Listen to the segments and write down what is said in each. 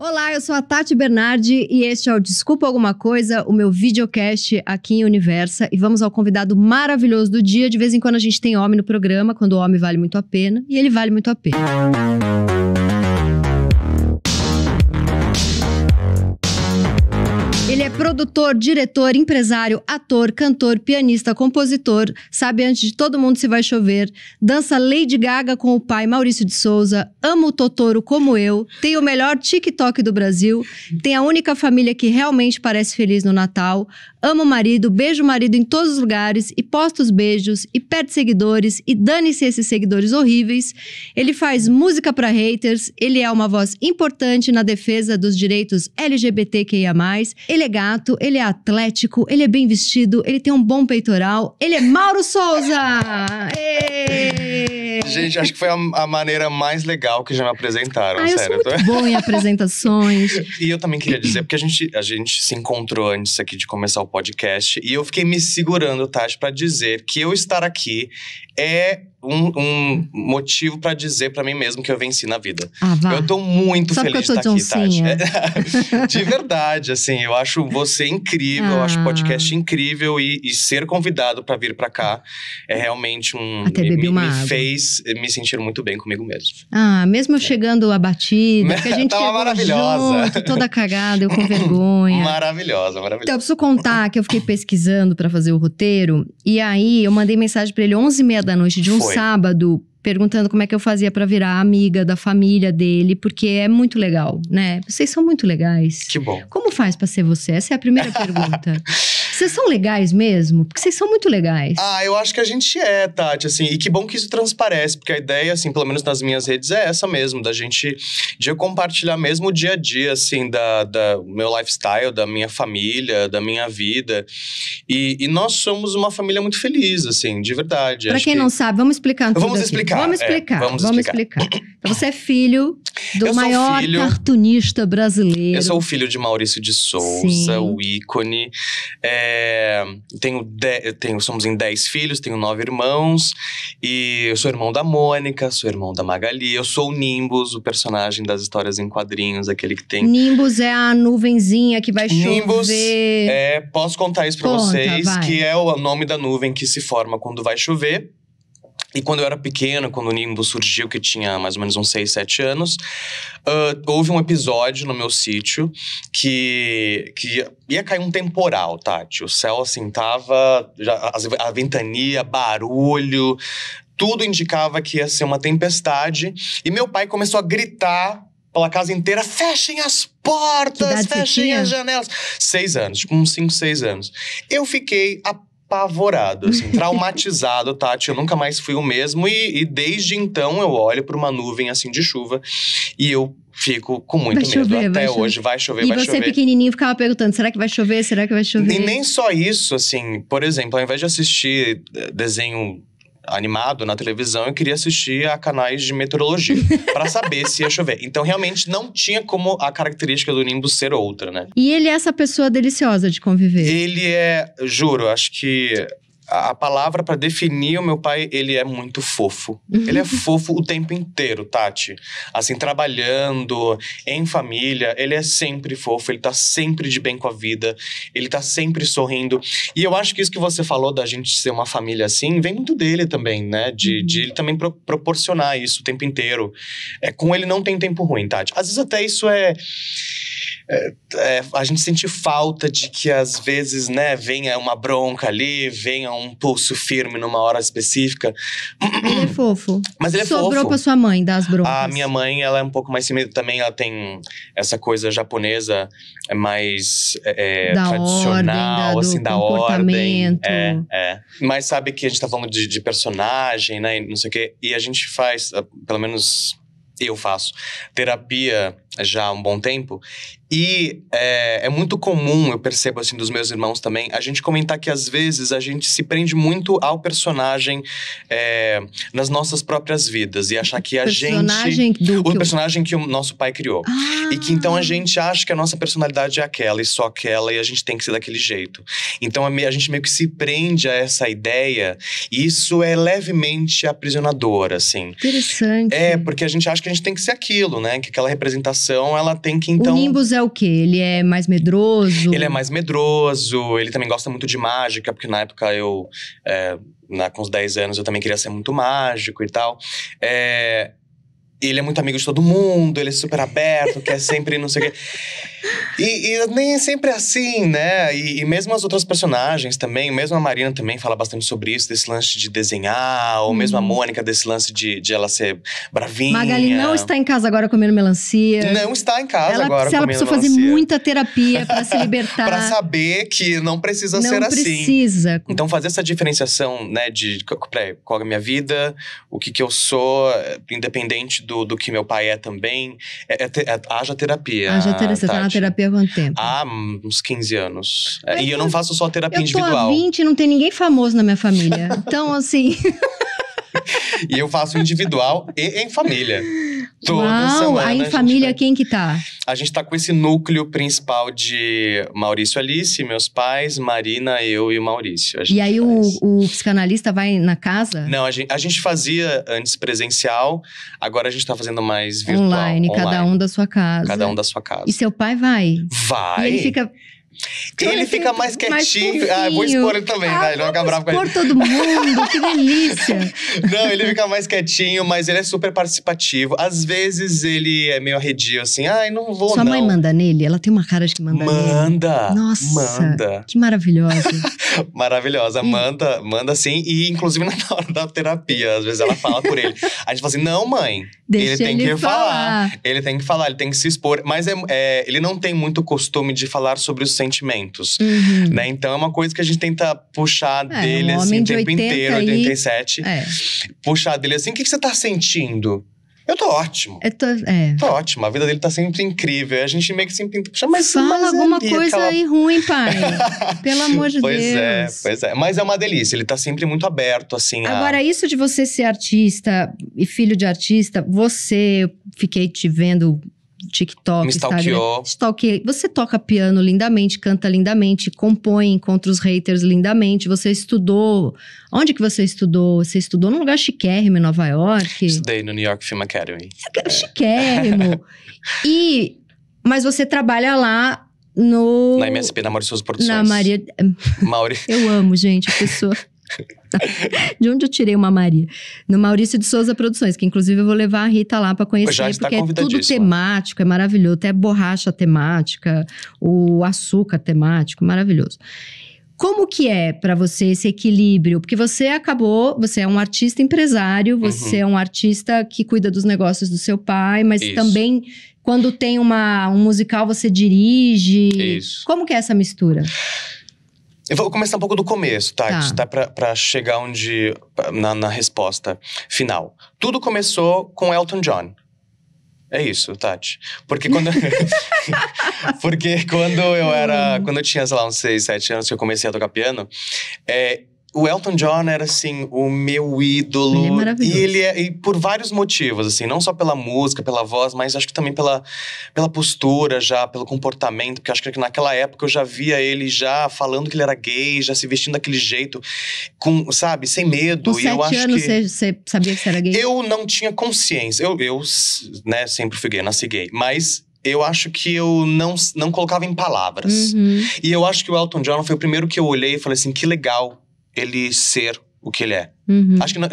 Olá, eu sou a Tati Bernardi e este é o Desculpa Alguma Coisa, o meu videocast aqui em Universa. E vamos ao convidado maravilhoso do dia. De vez em quando a gente tem homem no programa, quando o homem vale muito a pena, e ele vale muito a pena. Produtor, diretor, empresário, ator, cantor, pianista, compositor, sabe antes de todo mundo se vai chover, dança Lady Gaga com o pai Maurício de Souza, ama o Totoro como eu, tem o melhor TikTok do Brasil, tem a única família que realmente parece feliz no Natal, Amo o marido, beijo o marido em todos os lugares e posta os beijos e perde seguidores e dane-se esses seguidores horríveis. Ele faz música para haters, ele é uma voz importante na defesa dos direitos LGBTQIA+. Ele é gato, ele é atlético, ele é bem vestido, ele tem um bom peitoral. Ele é Mauro Souza! Ei! Gente, acho que foi a, a, maneira mais legal que já me apresentaram, ah, sério. Eu sou muito bom em apresentações. e eu também queria dizer, porque a gente, a gente se encontrou antes aqui de começar o podcast e eu fiquei me segurando, Tati, para dizer que eu estar aqui é um, um motivo para dizer para mim mesmo que eu venci na vida. Ah, Eu tô muito Sabe feliz de estar tá aqui, Tati. Tá? de verdade, assim, eu acho você incrível, ah. eu acho o ah. podcast incrível e, e ser convidado para vir para cá é realmente um Até me, uma me fez me sentir muito bem comigo mesmo. Ah, mesmo é. chegando abatida, que a gente Tava maravilhosa. Junto, toda cagada, eu com vergonha. maravilhosa, maravilhosa. Então eu preciso contar que eu fiquei pesquisando para fazer o roteiro e aí eu mandei mensagem para ele 11h30 da noite de um Foi sábado perguntando como é que eu fazia para virar amiga da família dele, porque é muito legal, né? Vocês são muito legais. Que bom. Como faz para ser você? Essa é a primeira pergunta. Vocês são legais mesmo? Porque vocês são muito legais. Ah, eu acho que a gente é, Tati, assim. E que bom que isso transparece, porque a ideia, assim, pelo menos nas minhas redes, é essa mesmo, da gente de compartilhar mesmo o dia a dia, assim, da, da meu lifestyle, da minha família, da minha vida. E, e nós somos uma família muito feliz, assim, de verdade. Pra acho quem que... não sabe, vamos explicar tudo Vamos aqui. explicar. Vamos é, explicar. É, vamos, vamos explicar. explicar. Então, você é filho do eu maior filho, cartunista brasileiro. Eu sou o filho de Maurício de Souza, Sim. o ícone. É, tenho, de, tenho somos em dez filhos, tenho nove irmãos. E eu sou irmão da Mônica, sou irmão da Magali. Eu sou o Nimbus, o personagem das histórias em quadrinhos, aquele que tem. Nimbus é a nuvenzinha que vai chover. Nimbus, é, posso contar isso pra Conta, vocês, vai. que é o nome da nuvem que se forma quando vai chover. E quando eu era pequena, quando o Nimbus surgiu, que tinha mais ou menos uns 6, 7 anos, uh, houve um episódio no meu sítio que, que ia, cair um temporal, Tati. Tá, o céu, assim, tava... Já, a ventania, barulho... Tudo indicava que ia ser uma tempestade. E meu pai começou a gritar pela casa inteira: fechem as portas, fechem as janelas. Seis anos, tipo uns cinco, seis anos. Eu fiquei apavorado, assim, traumatizado, Tati. Eu nunca mais fui o mesmo. E, e desde então eu olho para uma nuvem assim de chuva e eu fico com muito vai medo. Chover, Até vai hoje vai chover, e vai chover. E você pequenininho ficava perguntando, será que vai chover, será que vai chover? E nem só isso, assim, por exemplo, ao invés de assistir eh, desenho animado na televisão, eu queria assistir a canais de meteorologia para saber se ia chover. Então realmente não tinha como a característica do Nimbus ser outra, né? E ele é essa pessoa deliciosa de conviver. Ele é, juro, acho que a palavra para definir o meu pai, ele é muito fofo. Uhum. Ele é fofo o tempo inteiro, Tati. Assim, trabalhando, em família, ele é sempre fofo, ele tá sempre de bem com a vida, ele tá sempre sorrindo. E eu acho que isso que você falou da gente ser uma família assim, vem muito dele também, né? De, uhum. de ele também pro, proporcionar isso o tempo inteiro. É, com ele não tem tempo ruim, Tati. Às vezes até isso é é, é, a gente sente falta de que às vezes, né, venha uma bronca ali, venha um pulso firme numa hora específica. Ele é fofo. Mas ele é Sobrou fofo. Sobrou pra sua mãe das broncas. A minha mãe, ela é um pouco mais tímida também, ela tem essa coisa japonesa mais é, é da tradicional, ordem, da, assim, da ordem. É, é. Mas sabe que a gente tá falando de, de personagem, né, e não sei o quê, e a gente faz, ah, pelo menos eu faço, terapia já há um bom tempo. E é, é, muito comum, eu percebo assim dos meus irmãos também, a gente comentar que às vezes a gente se prende muito ao personagem é, nas nossas próprias vidas e achar que a personagem gente. Do o que personagem que o nosso pai criou. Ah. E que então a ah. gente acha que a nossa personalidade é aquela e só aquela e a gente tem que ser daquele jeito. Então a, é a gente meio que se prende a essa ideia e isso é levemente aprisionador, assim. Interessante. É, porque a gente acha que a gente tem que ser aquilo, né? Que aquela representação então, ela tem que então. O Nimbus é o quê? Ele é mais medroso? Ele é mais medroso, ele também gosta muito de mágica, porque na época eu. É, na, com os 10 anos eu também queria ser muito mágico e tal. É, ele é muito amigo de todo mundo, ele é super aberto, quer sempre não sei o quê. E, e, nem é sempre é assim, né? E, e, mesmo as outras personagens também, mesmo a Marina também fala bastante sobre isso, desse lance de desenhar, ou hum. mesmo a uhum. Mônica, desse lance de, de ela ser bravinha. Magali não está em casa agora comendo melancia. Não está em casa ela, agora comendo melancia. Ela precisa fazer muita terapia para se libertar. para saber que não precisa não ser precisa. assim. Não precisa. Então fazer essa diferenciação, né, de qual é a minha vida, o que que eu sou, eh, independente do, do que meu pai é também, é, é, é haja terapia. Haja terapia, tá, tá na terapia há quanto tempo? Há uns 15 anos. É, e eu, não faço só terapia eu individual. Eu tô há 20 não tem ninguém famoso na minha família. então, assim... e eu faço individual e em família. Toda Uau, semana. Aí em família, quem que tá? A gente tá com esse núcleo principal de Maurício Alice, meus pais, Marina, eu e o Maurício. E aí o, o, psicanalista vai na casa? Não, a gente, a gente, fazia antes presencial, agora a gente tá fazendo mais virtual. Online, online. cada um da sua casa. Cada um da sua casa. E seu pai vai? Vai. E ele fica ele, fica mais quietinho. Mais ah, vou expor ele também, ah, Ele não fica bravo com ele. todo mundo, que delícia. não, ele fica mais quietinho, mas ele é super participativo. Às vezes ele é meio arredio, assim, ai, não vou Sua não. mãe manda nele? Ela tem uma cara de que manda, manda nele. Manda! Nossa! Manda! Que maravilhosa. maravilhosa. Manda, manda sim. E inclusive na hora da terapia, às vezes ela fala por ele. A gente fala assim, não mãe, Deixa ele tem ele que falar. falar. Ele tem que falar, ele tem que se expor. Mas é, é, ele não tem muito costume de falar sobre os sentimentos sentimentos, uhum. né? Então é uma coisa que a gente tenta puxar é, dele, um assim, o tempo inteiro, aí, 87. É. Puxar dele, assim, o que, que você tá sentindo? Eu tô ótimo. Eu tô, é. tô ótimo. A vida dele tá sempre incrível. A gente meio que sempre tenta mas. Fala mas é alguma ali, coisa aquela... aí ruim, pai. Pelo amor de pois é, Deus. Pois é, pois é. Mas é uma delícia. Ele tá sempre muito aberto, assim. Agora, a... isso de você ser artista e filho de artista, você, eu fiquei te vendo TikTok, Me stalkeou. Instagram. Você toca piano lindamente, canta lindamente, compõe contra os haters lindamente. Você estudou. Onde que você estudou? Você estudou num lugar chiquérrimo em Nova York? Estudei no New York Film Academy. É. Chiquérrimo. e. Mas você trabalha lá no. Na MSP, na Maurício Produções. Na Maria. Mauri... Eu amo, gente, a pessoa. de onde eu tirei uma Maria? No Maurício de Souza Produções, que inclusive eu vou levar a Rita lá para conhecer, Já está porque é tudo temático, é maravilhoso. Até borracha temática, o açúcar temático, maravilhoso. Como que é para você esse equilíbrio? Porque você acabou, você é um artista empresário, uhum. você uhum. é um artista que cuida dos negócios do seu pai, mas Isso. também quando tem uma, um musical você dirige. Isso. Como que é essa mistura? Eu vou começar um pouco do começo, Tati, tá? tá? tá? Pra, chegar onde. Na, na resposta final. Tudo começou com Elton John. É isso, Tati. Porque quando. Porque quando eu era. Quando eu tinha, sei lá, uns 6, 7 anos que eu comecei a tocar piano, é, o Elton John era assim o meu ídolo ele é e ele é e por vários motivos assim não só pela música pela voz mas acho que também pela, pela postura já pelo comportamento porque acho que naquela época eu já via ele já falando que ele era gay já se vestindo daquele jeito com sabe sem medo com e eu acho anos que você sabia que você era gay eu não tinha consciência eu, eu né sempre fui gay nasci gay mas eu acho que eu não, não colocava em palavras. Uhum. E eu acho que o Elton John foi o primeiro que eu olhei e falei assim: que legal ele ser o que ele é. Uhum. Acho que na,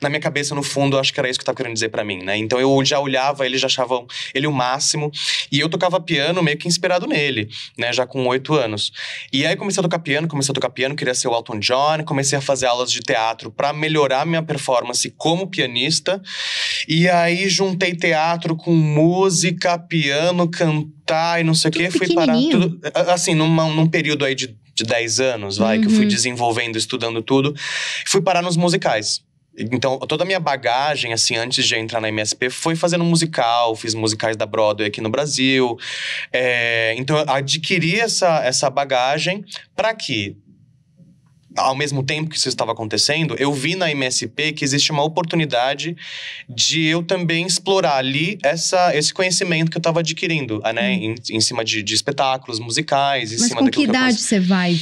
na, minha cabeça, no fundo, acho que era isso que eu tava querendo dizer para mim, né? Então eu já olhava ele, já achava ele o máximo. E eu tocava piano meio que inspirado nele, né? Já com oito anos. E aí comecei a tocar piano, comecei a tocar piano, queria ser o Elton John, comecei a fazer aulas de teatro para melhorar minha performance como pianista. E aí juntei teatro com música, piano, cantar e não sei o quê. Fui parar tudo. Assim, numa, num período aí de de 10 anos, vai, uhum. que eu fui uhum. desenvolvendo, estudando tudo. Fui parar nos musicais. Então, toda a minha bagagem, assim, antes de entrar na MSP, foi fazendo musical, fiz musicais da Broadway aqui no Brasil. É, então, adquiri essa, essa bagagem para quê? ao mesmo tempo que isso estava acontecendo, eu vi na MSP que existe uma oportunidade de eu também explorar ali essa, esse conhecimento que eu estava adquirindo, né? Hum. Em, em cima de, de, espetáculos musicais, em Mas cima com que idade você vai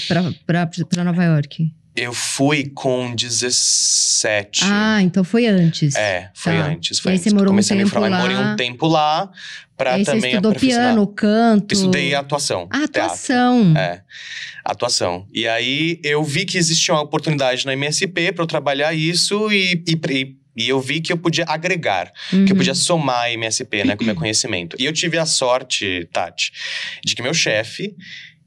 para Nova York? Eu fui com 17. Ah, então foi antes. É, foi tá. antes. Foi e aí antes. Você morou Comecei um tempo lá. Morei um tempo lá pra e também estudou piano, canto? Estudei atuação. Ah, atuação. Teatro. É, atuação. E aí eu vi que existia uma oportunidade na MSP para eu trabalhar isso e, e, e e eu vi que eu podia agregar, uhum. que eu uhum. podia somar a MSP, né, com o meu conhecimento. E eu tive a sorte, Tati, de que meu chefe,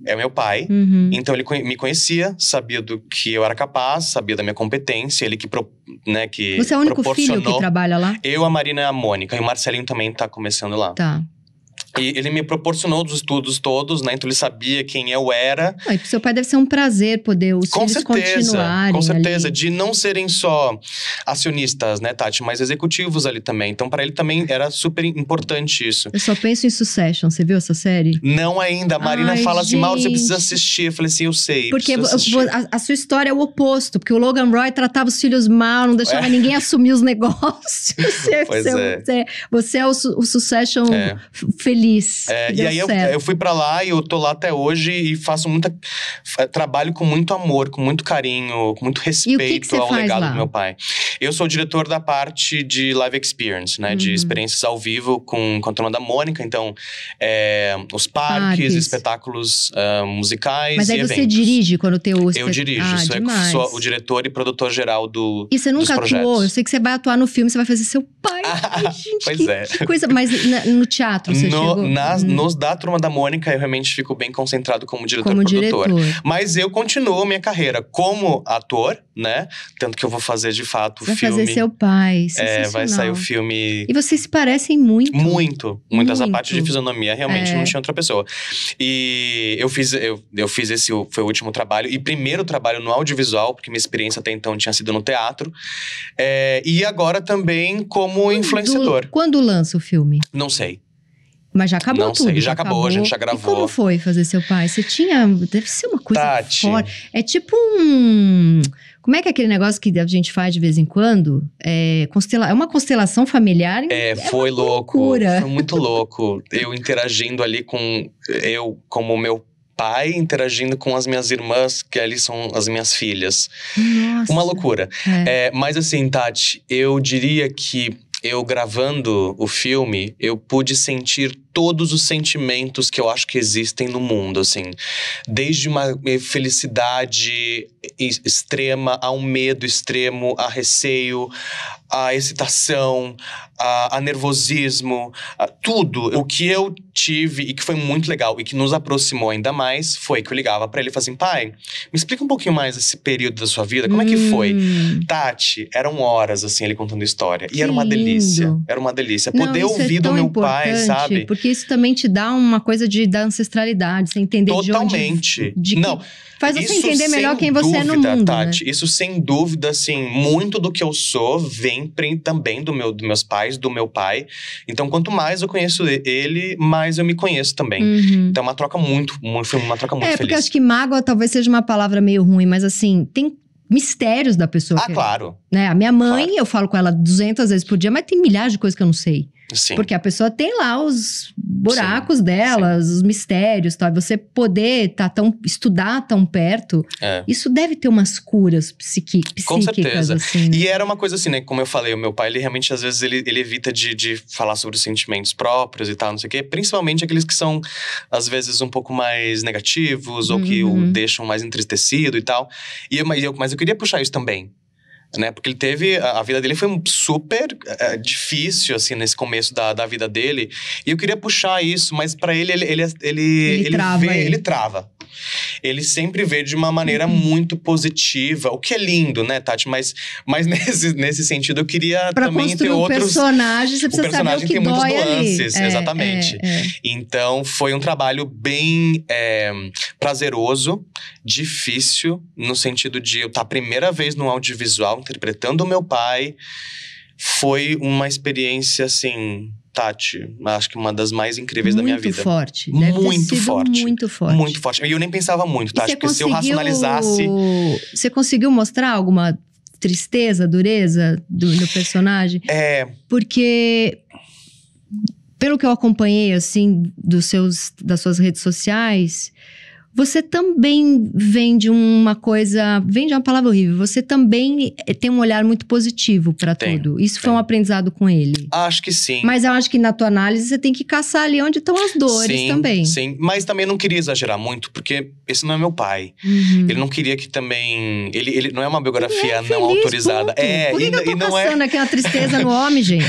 é meu pai. Uhum. Então ele me conhecia, sabia do que eu era capaz, sabia da minha competência, ele que, pro, né, que Você é o único filho que trabalha lá? Eu, a Marina e a Mônica, e o Marcelinho também tá começando lá. Tá. E ele me proporcionou os estudos todos, né? Então ele sabia quem eu era. Ah, pro seu pai deve ser um prazer poder os com certeza, continuarem Com certeza, ali. de não serem só acionistas, né, Tati? Mas executivos ali também. Então para ele também era super importante isso. Eu só penso em Succession, você viu essa série? Não ainda. A Marina Ai, fala assim, gente. assim, Mauro, você precisa assistir. Eu falei assim, eu sei, Porque a, a, sua história é o oposto. Porque o Logan Roy tratava os filhos mal, não deixava é. ninguém assumir os negócios. você, pois você, é. você, você é o, o Succession é. feliz feliz. É, e aí eu, eu, fui para lá e eu tô lá até hoje e faço muita. Trabalho com muito amor, com muito carinho, com muito respeito que que ao legado lá? do meu pai. Eu sou o diretor da parte de live experience, né? Uhum. De experiências ao vivo com, com a turma da Mônica. Então, é, os parques, espetáculos uh, musicais. Mas aí você eventos. dirige quando tem o espet... Eu dirijo, ah, sou, sou o diretor e produtor geral do. E você nunca atuou? Eu sei que você vai atuar no filme, você vai fazer seu pai. Ah, gente, pois que, é. Que coisa. Mas na, no teatro, você no, chegou? Nas, hum. Nos da turma da Mônica, eu realmente fico bem concentrado como diretor como produtor. Diretor. Mas eu continuo minha carreira como ator, né? Tanto que eu vou fazer de fato vai filme. Vai fazer seu pai. É, vai sair o filme. E vocês se parecem muito. Muito. muito. essa parte de fisionomia realmente é. não tinha outra pessoa. E eu fiz, eu, eu fiz esse foi o último trabalho e primeiro trabalho no audiovisual, porque minha experiência até então tinha sido no teatro. É, e agora também como quando, influenciador. Quando lança o filme? Não sei. Mas já acabou não tudo. Sei, já, já acabou, acabou, a gente já gravou. E como foi fazer seu pai? Você tinha. Deve ser uma coisa Tati. forte. É tipo um. Como é que é aquele negócio que a gente faz de vez em quando? É, constela... é uma constelação familiar. É, é foi louco. Loucura. Foi muito louco. Eu interagindo ali com. Eu, como meu pai interagindo com as minhas irmãs, que ali são as minhas filhas. Nossa. Uma loucura. É. É, mas assim, Tati, eu diria que eu gravando o filme, eu pude sentir todos os sentimentos que eu acho que existem no mundo, assim. Desde uma eh, felicidade extrema, a um medo extremo, a receio, a excitação, a, a nervosismo, a tudo. O que eu tive e que foi muito legal e que nos aproximou ainda mais foi que eu ligava para ele e falava assim: pai, me explica um pouquinho mais esse período da sua vida, como hum. é que foi? Hum. Tati, eram horas assim, ele contando história. Que e era uma lindo. delícia. Era uma delícia. Não, Poder é ouvir é do meu pai, sabe? Porque isso também te dá uma coisa de, da ancestralidade, você entender Totalmente. de onde. De que... Não. Faz você isso entender melhor quem você dúvida, é no mundo, né? Tati, né? Isso sem dúvida, assim, muito do que eu sou vem também do meu, dos meus pais, do meu pai. Então, quanto mais eu conheço ele, mais eu me conheço também. Uhum. Então, é uma troca muito, foi uma troca muito é, feliz. É, porque acho que mágoa talvez seja uma palavra meio ruim, mas assim, tem mistérios da pessoa. Ah, que, é, claro. Né? A minha mãe, claro. eu falo com ela 200 vezes por dia, mas tem milhares de coisas que eu não sei. Sim. Porque a pessoa tem lá os buracos sim, delas, sim. os mistérios, tal. Tá? você poder tá tão, estudar tão perto, é. isso deve ter umas curas psiqui, psíquicas. Com certeza. Assim, né? E era uma coisa assim, né? Como eu falei, o meu pai, ele realmente, às vezes, ele, ele evita de, de falar sobre os sentimentos próprios e tal, não sei o quê. Principalmente aqueles que são, às vezes, um pouco mais negativos ou uhum. que o uhum. deixam mais entristecido e tal. E eu, mas, eu, mas eu queria puxar isso também né? Porque ele teve. A, a vida dele foi um super é, é, difícil, assim, nesse começo da, da vida dele. E eu queria puxar isso, mas para ele, ele, ele, ele, ele, ele trava. Vê, ele trava ele sempre vê de uma maneira muito positiva, o que é lindo, né, Tati? Mas, mas nesse, nesse sentido, eu queria pra também ter um outros. Personagem, você precisa o personagem saber o que tem muitos nuances, é, exatamente. É, é. Então, foi um trabalho bem é, prazeroso, difícil, no sentido de eu estar a primeira vez no audiovisual interpretando o meu pai. Foi uma experiência assim Tati, acho que uma das mais incríveis muito da minha vida. Forte. Deve muito forte. Muito forte. Muito forte. E eu nem pensava muito, Tati, porque conseguiu... se eu racionalizasse. Você conseguiu mostrar alguma tristeza, dureza do, do personagem? É. Porque pelo que eu acompanhei assim dos seus das suas redes sociais, você também vem de uma coisa. Vem de é uma palavra horrível. Você também eh, tem um olhar muito positivo para tudo. Isso tenho. foi um aprendizado com ele. Acho que sim. Mas eu acho que na tua análise você tem que caçar ali onde estão as dores sim, também. Sim, mas também não queria exagerar muito, porque esse não é meu pai. Uhum. Ele não queria que também. Ele, ele não é uma biografia é feliz, não autorizada. Ponto. É, Por que e, que eu tô e não é. aquela tristeza no homem, gente.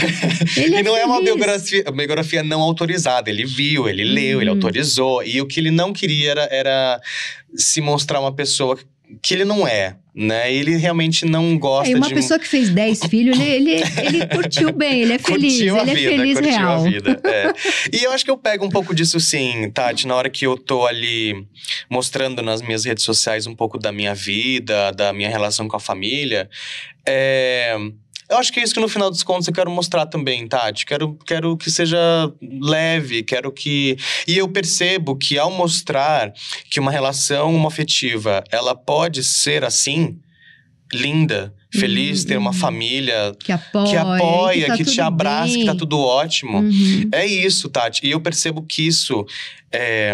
Ele é não feliz. é uma biografia, biografia não autorizada. Ele viu, ele leu, uhum. ele autorizou. E o que ele não queria era, era se mostrar uma pessoa que ele não é, né? Ele realmente não gosta é, uma de... Uma pessoa que fez 10 filhos, ele, ele, ele curtiu bem, ele é, é feliz, curtiu a ele vida, é feliz curtiu real. A vida, é. e eu acho que eu pego um pouco disso sim, Tati, na hora que eu tô ali mostrando nas minhas redes sociais um pouco da minha vida, da minha relação com a família, é eu acho que é isso que no final dos contos eu quero mostrar também, Tati. Quero, quero que seja leve, quero que. E eu percebo que ao mostrar que uma relação afetiva, ela pode ser assim, linda, feliz, uhum. ter uma uhum. família que apoia, que, apoia, que, tá que te abraça, bem. que tá tudo ótimo. Uhum. É isso, Tati. E eu percebo que isso é,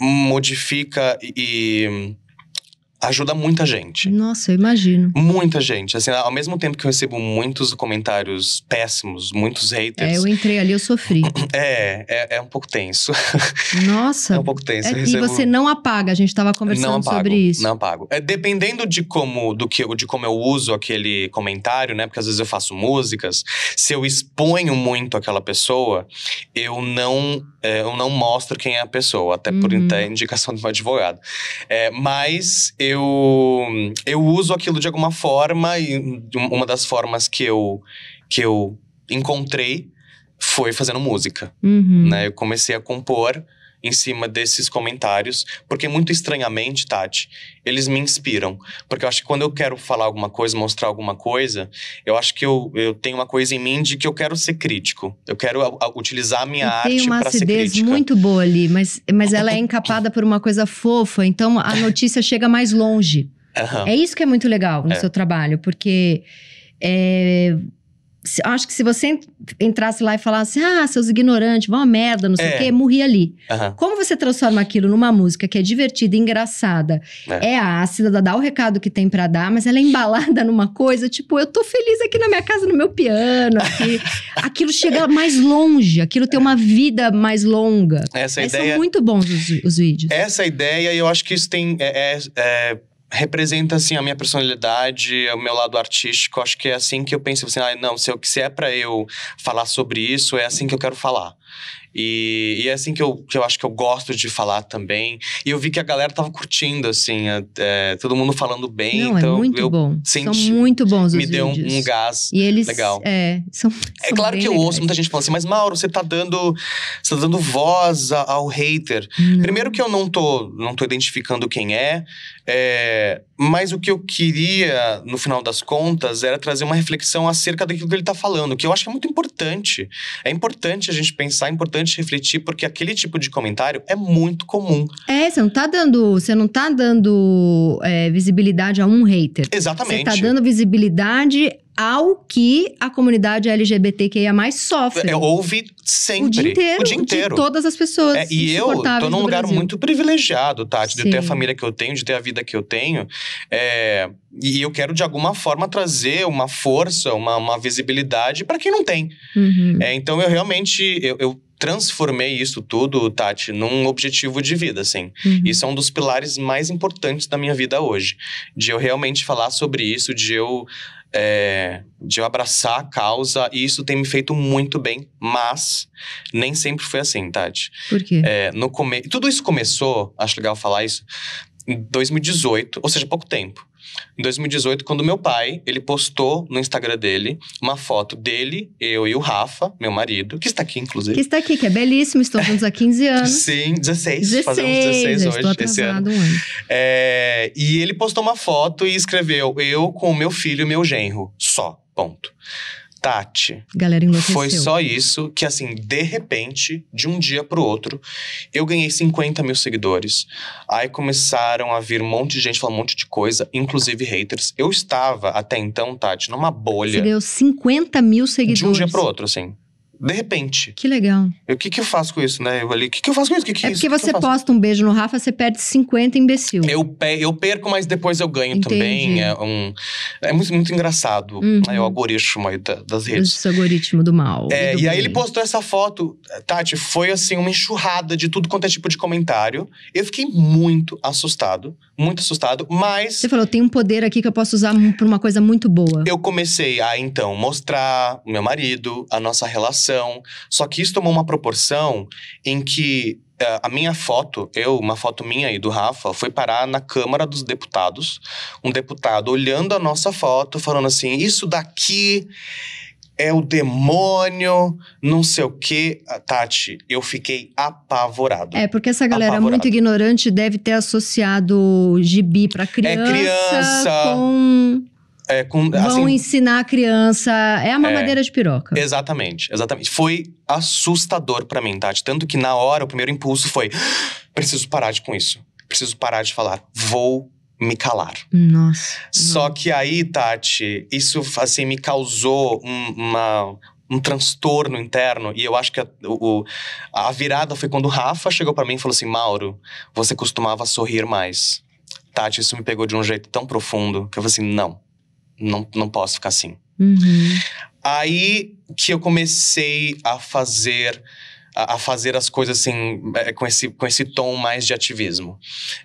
modifica e ajuda muita gente. Nossa, eu imagino. Muita gente. Assim, ao mesmo tempo que eu recebo muitos comentários péssimos, muitos haters. É, eu entrei ali, eu sofri. É, é, é um pouco tenso. Nossa. É um pouco tenso. É, recebo... E você não apaga, a gente estava conversando apago, sobre isso. Não apago. É, dependendo de como, do que, de como eu uso aquele comentário, né? Porque às vezes eu faço músicas. Se eu exponho muito aquela pessoa, eu não é, eu não mostro quem é a pessoa, até uhum. por indicação de um advogado. É, mas eu, eu uso aquilo de alguma forma, e uma das formas que eu, que eu encontrei foi fazendo música. Uhum. Né? Eu comecei a compor em cima desses comentários, porque muito estranhamente, Tati, eles me inspiram. Porque eu acho que quando eu quero falar alguma coisa, mostrar alguma coisa, eu acho que eu, eu tenho uma coisa em mim de que eu quero ser crítico. Eu quero a, a, utilizar a minha arte para ser crítico. Tem uma acidez muito boa ali, mas, mas ela é encapada por uma coisa fofa, então a notícia chega mais longe. Uhum. É isso que é muito legal no é. seu trabalho, porque é, acho que se você entrasse lá e falasse, ah, seus ignorantes, vão a merda, não sei é. o quê, morri ali. Uhum. Como você transforma aquilo numa música que é divertida, engraçada, é, é ácida, dá, o recado que tem para dar, mas ela é embalada numa coisa, tipo, eu tô feliz aqui na minha casa, no meu piano, aqui. aquilo chega mais longe, aquilo tem uma vida mais longa. Essa é, ideia... São muito bons os, os vídeos. Essa ideia, eu acho que isso tem... É, é, é representa assim a minha personalidade, o meu lado artístico. Acho que é assim que eu penso assim, ah, não, se, eu, se é para eu falar sobre isso, é assim que eu quero falar. E, e é assim que eu, que eu acho que eu gosto de falar também. E eu vi que a galera tava curtindo, assim, a, é, todo mundo falando bem. Não, é então é muito eu bom. Senti, são muito bons os Me deu vídeos. um gás e eles, legal. É, são, é são é claro que eu legais. ouço muita gente falando assim, mas Mauro, você tá dando, você tá dando voz ao hater. Não. Primeiro que eu não tô, não tô identificando quem é, é, mas o que eu queria, no final das contas, era trazer uma reflexão acerca daquilo que ele tá falando, que eu acho que é muito importante. É importante a gente pensar, é importante importante refletir, porque aquele tipo de comentário é muito comum. É, você não tá dando, você não tá dando é, visibilidade a um hater. Exatamente. Você tá dando visibilidade ao que a comunidade LGBTQIA sofre. Eu é, ouve sempre. O dia inteiro. O dia inteiro. De todas as pessoas. É, e eu tô num lugar Brasil. muito privilegiado, Tati, Sim. de ter a família que eu tenho, de ter a vida que eu tenho. É, e eu quero, de alguma forma, trazer uma força, uma, uma visibilidade para quem não tem. Uhum. É, então, eu realmente eu, eu transformei isso tudo, Tati, num objetivo de vida, assim. Uhum. Isso é um dos pilares mais importantes da minha vida hoje. De eu realmente falar sobre isso, de eu, é, de eu abraçar a causa. E isso tem me feito muito bem, mas nem sempre foi assim, Tati. Por quê? É, no come... Tudo isso começou, acho legal falar isso, em 2018, ou seja, pouco tempo. Em 2018, quando meu pai, ele postou no Instagram dele uma foto dele, eu e o Rafa, meu marido, que está aqui, inclusive. Que está aqui, que é belíssimo, estão juntos há 15 anos. Sim, 16. 16 fazemos 16 hoje, esse ano. Um ano. É, e ele postou uma foto e escreveu, eu com o meu filho e meu genro, só, ponto. Tati. Galera enlouqueceu. Foi só isso que, assim, de repente, de um dia pro outro, eu ganhei 50 mil seguidores. Aí começaram a vir um monte de gente falar um monte de coisa, inclusive haters. Eu estava, até então, Tati, numa bolha. Você ganhou 50 mil seguidores. De um dia pro outro, assim de repente. Que legal. O que, que eu faço com isso, né? Eu ali, o que, que eu faço com isso? Que que é, é porque você posta um beijo no Rafa, você perde 50 imbecil. Eu, pe eu perco, mas depois eu ganho Entendi. também. É, um, é muito, muito engraçado. Uhum. É o algoritmo aí das redes. Esse algoritmo do mal. É, e, do e aí ele postou essa foto. Tati, foi assim, uma enxurrada de tudo quanto é tipo de comentário. Eu fiquei muito assustado. Muito assustado, mas. Você falou, tem um poder aqui que eu posso usar pra uma coisa muito boa. Eu comecei a, então, mostrar o meu marido, a nossa relação ação. Só que isso tomou uma proporção em que uh, a minha foto, eu, uma foto minha e do Rafa, foi parar na Câmara dos Deputados. Um deputado olhando a nossa foto, falando assim: Isso daqui é o demônio, não sei o quê. Ah, Tati, eu fiquei apavorado. É, porque essa galera apavorado. muito ignorante deve ter associado gibi pra criança. É criança. Com é, com, Vão assim, ensinar a criança. É a mamadeira é, de piroca. Exatamente, exatamente. Foi assustador para mim, Tati. Tanto que na hora o primeiro impulso foi: ah, preciso parar de com isso. Preciso parar de falar. Vou me calar. Nossa. Só não. que aí, Tati, isso assim me causou um, uma, um transtorno interno. E eu acho que a, o, a virada foi quando o Rafa chegou para mim e falou assim: Mauro, você costumava sorrir mais. Tati, isso me pegou de um jeito tão profundo que eu falei assim: não, não, não posso ficar assim. Uhum. Aí que eu comecei a fazer a, a fazer as coisas assim, é, com esse, com esse tom mais de ativismo,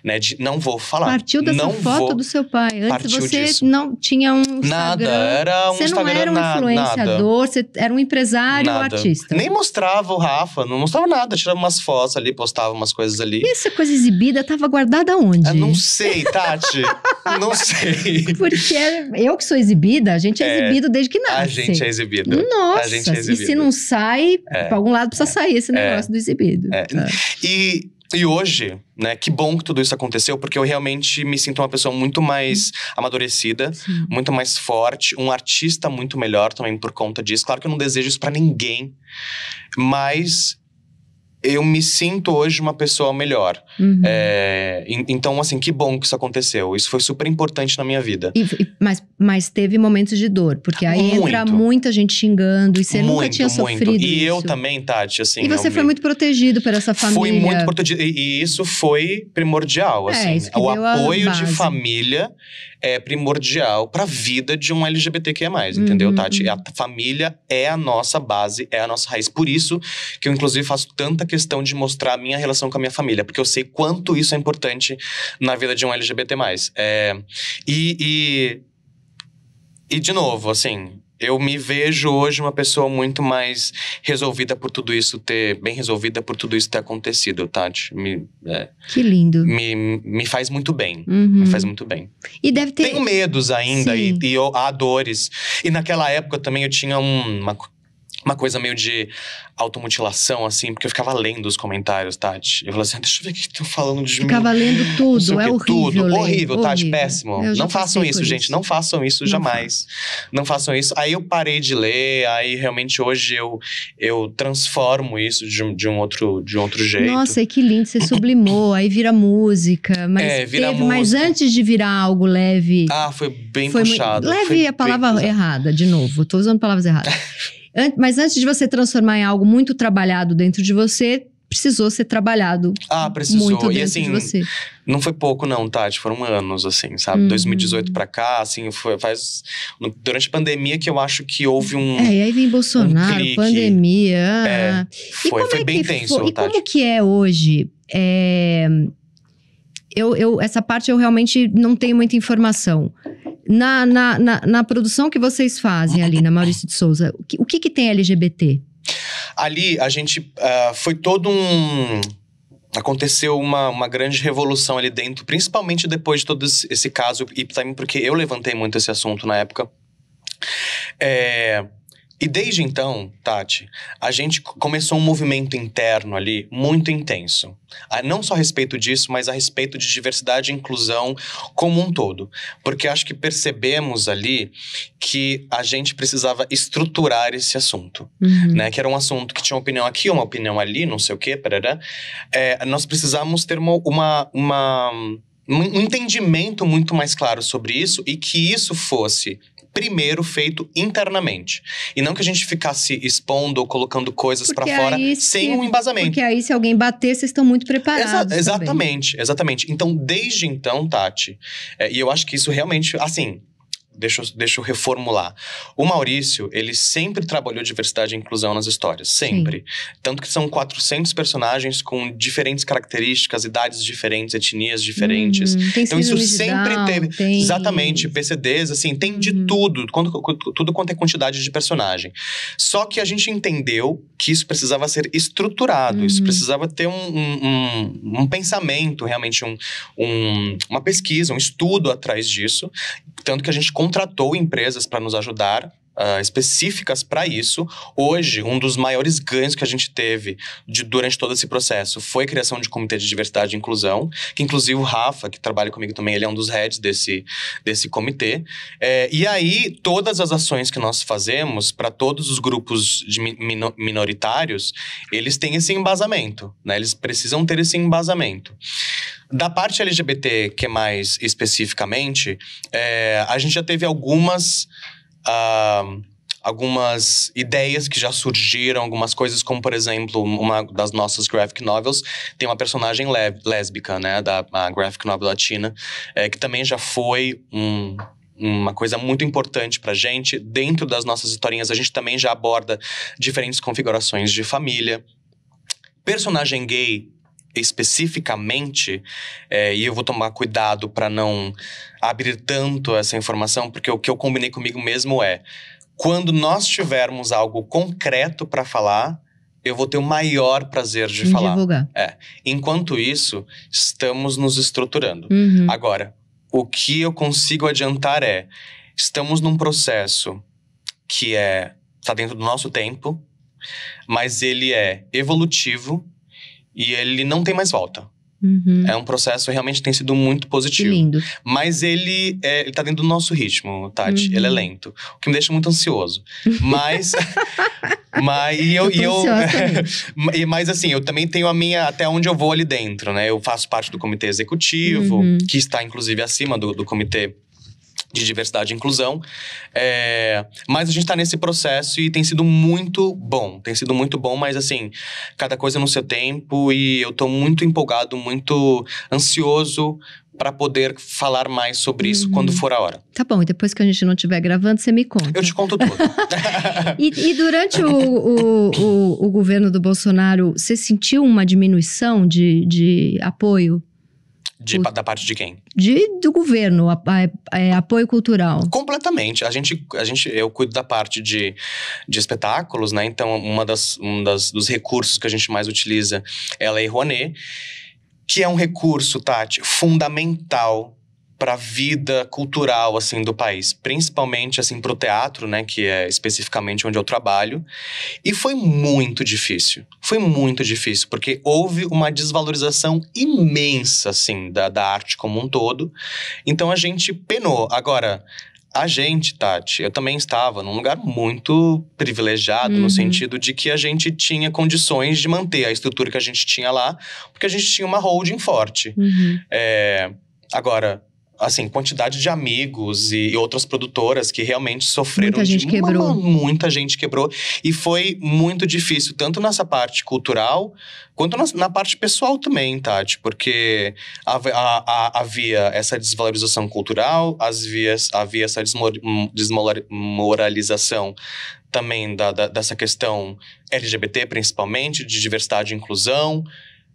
né? De não vou falar. Partiu dessa não foto vou... do seu pai. Antes você disso. não tinha um Instagram. Nada, era um você Instagram. Você não era um influenciador, nada. você era um empresário nada. Um artista. Nem mostrava o Rafa, não mostrava nada. Tirava umas fotos ali, postava umas coisas ali. E essa coisa exibida tava guardada onde? Eu não sei, Tati. não sei. Porque é, eu que sou exibida, a gente é, é exibido desde que nasce. A gente é exibido. Nossa, a gente é exibido. e se não sai, é. pra algum lado precisa é. sair esse é. negócio é, do exibido. É. E, e hoje, né, que bom que tudo isso aconteceu, porque eu realmente me sinto uma pessoa muito mais amadurecida, Sim. muito mais forte, um artista muito melhor também por conta disso. Claro que eu não desejo isso para ninguém, mas eu me sinto hoje uma pessoa melhor. Uhum. É, então, assim, que bom que isso aconteceu. Isso foi super importante na minha vida. E, mas, mas teve momentos de dor, porque aí muito. entra muita gente xingando e você muito, nunca tinha muito. sofrido. E isso. eu também, Tati, assim. E você foi me... muito protegido por essa família. Fui muito protegido. E, e isso foi primordial, é, assim. Isso o apoio de família é primordial para a vida de um LGBTQIA+, uhum. entendeu, Tati? Uhum. A família é a nossa base, é a nossa raiz. Por isso que eu, inclusive, faço tanta questão de mostrar a minha relação com a minha família, porque eu sei quanto isso é importante na vida de um LGBT+. É, e, e, e, de novo, assim eu me vejo hoje uma pessoa muito mais resolvida por tudo isso ter. bem resolvida por tudo isso ter acontecido, Tati. Me, é, que lindo. Me, me faz muito bem. Uhum. Me faz muito bem. E deve ter. Tenho medos ainda Sim. e, e eu, há dores. E naquela época também eu tinha um, uma uma coisa meio de automutilação, assim, porque eu ficava lendo os comentários, Tati. Eu falava assim, ah, deixa eu ver o que estão falando de ficava mim. Ficava lendo tudo, é horrível. Tudo. Horrível, horrível, Tati, horrível. péssimo. não façam isso, gente, isso. não façam isso jamais. Não façam isso. Aí eu parei de ler, aí realmente hoje eu, eu transformo isso de, de um outro, de um outro jeito. Nossa, que lindo, você sublimou, aí vira música. Mas é, vira teve, música. Mas antes de virar algo leve... Ah, foi bem foi puxado. leve foi a palavra errada, de novo, tô usando palavras erradas. Mas antes de você transformar em algo muito trabalhado dentro de você, precisou ser trabalhado. Ah, precisou. Muito dentro e assim, de você. não foi pouco não, Tati, foram anos assim, sabe? Uhum. 2018 para cá, assim, foi, faz durante a pandemia que eu acho que houve um É, e aí vem Bolsonaro, um pandemia. É, ah. foi, foi é bem tenso, foi? E como que é hoje? É, eu, eu, essa parte eu realmente não tenho muita informação na, na, na, na produção que vocês fazem ali na Maurício de Souza, o que, o que, que tem LGBT? Ali a gente uh, foi todo um aconteceu uma, uma grande revolução ali dentro, principalmente depois de todo esse caso, e também porque eu levantei muito esse assunto na época. É, e desde então, Tati, a gente começou um movimento interno ali muito intenso. Não só a respeito disso, mas a respeito de diversidade e inclusão como um todo. Porque acho que percebemos ali que a gente precisava estruturar esse assunto. Uhum. Né? Que era um assunto que tinha uma opinião aqui, uma opinião ali, não sei o quê, parará. É, nós precisávamos ter uma, uma, uma um entendimento muito mais claro sobre isso e que isso fosse primeiro feito internamente. E não que a gente ficasse expondo ou colocando coisas para fora se, sem um embasamento. Porque aí, se alguém bater, vocês estão muito preparados. Exa exatamente, também. exatamente. Então, desde então, Tati, é, e eu acho que isso realmente, assim, deixa, eu, deixa eu reformular. O Maurício, ele sempre trabalhou diversidade e inclusão nas histórias, sempre. Sim. Tanto que são 400 personagens com diferentes características, idades diferentes, etnias diferentes. Hum, então isso sempre teve. Tem... Exatamente, PCDs, assim, tem de uhum. tudo, quando tudo quanto é quantidade de personagem. Só que a gente entendeu que isso precisava ser estruturado, isso uhum. precisava ter um, um, um, um pensamento, realmente, um, uma pesquisa, um estudo atrás disso. Tanto que a gente contratou empresas para nos ajudar uh, específicas para isso. Hoje, um dos maiores ganhos que a gente teve de, durante todo esse processo foi a criação de comitê de diversidade e inclusão, que inclusive o Rafa, que trabalha comigo também, ele é um dos heads desse, desse comitê. É, e aí, todas as ações que nós fazemos para todos os grupos min minoritários, eles têm esse embasamento, né? Eles precisam ter esse embasamento. Da parte LGBT, que é mais especificamente, é, a gente já teve algumas Uh, algumas ideias que já surgiram, algumas coisas, como por exemplo, uma das nossas graphic novels tem uma personagem lésbica, né, da graphic novel latina, é, que também já foi um, uma coisa muito importante pra gente. Dentro das nossas historinhas, a gente também já aborda diferentes configurações de família. Personagem gay especificamente, é, e eu vou tomar cuidado para não abrir tanto essa informação, porque o que eu combinei comigo mesmo é: quando nós tivermos algo concreto para falar, eu vou ter o maior prazer de Sim, falar. Divulgar. É. Enquanto isso, estamos nos estruturando. Uhum. Agora, o que eu consigo adiantar é: estamos num processo que é está dentro do nosso tempo, mas ele é evolutivo e ele não tem mais volta. Uhum. É um processo que realmente tem sido muito positivo. Que lindo. Mas ele, é, ele tá dentro do nosso ritmo, Tati. Uhum. Ele é uhum. lento. O que me deixa muito ansioso. Mas. mas e eu. eu, e eu e, mas assim, eu também tenho a minha. Até onde eu vou ali dentro, né? Eu faço parte do comitê executivo, uhum. que está inclusive acima do, do comitê de diversidade e inclusão. É, mas a gente está nesse processo e tem sido muito bom. Tem sido muito bom, mas assim, cada coisa no seu tempo e eu estou muito empolgado, muito ansioso para poder falar mais sobre isso uhum. quando for a hora. Tá bom, e depois que a gente não estiver gravando, você me conta. Eu te conto tudo. e, e, durante o, o, o, o, governo do Bolsonaro, você sentiu uma diminuição de, de apoio de, o, da parte de quem? De, do governo, a, a, é, apoio cultural. Completamente. A gente, a gente, eu cuido da parte de, de espetáculos, né? Então, uma das, um das, dos recursos que a gente mais utiliza é a Lei Rouanet, que é um recurso, Tati, fundamental para a vida cultural assim do país, principalmente assim para o teatro, né, que é especificamente onde eu trabalho, e foi muito difícil. Foi muito difícil porque houve uma desvalorização imensa assim da, da arte como um todo. Então a gente penou. Agora a gente, Tati, eu também estava num lugar muito privilegiado, uhum. no sentido de que a gente tinha condições de manter a estrutura que a gente tinha lá, porque a gente tinha uma holding forte. Uhum. É, agora, assim, quantidade de amigos e, e, outras produtoras que realmente sofreram. Muita gente de, quebrou. Uma, muita gente quebrou. E foi muito difícil, tanto nessa parte cultural, quanto na, na parte pessoal também, Tati. Porque havia essa desvalorização cultural, havia, havia essa desmoralização também da, da, dessa questão LGBT, principalmente, de diversidade e inclusão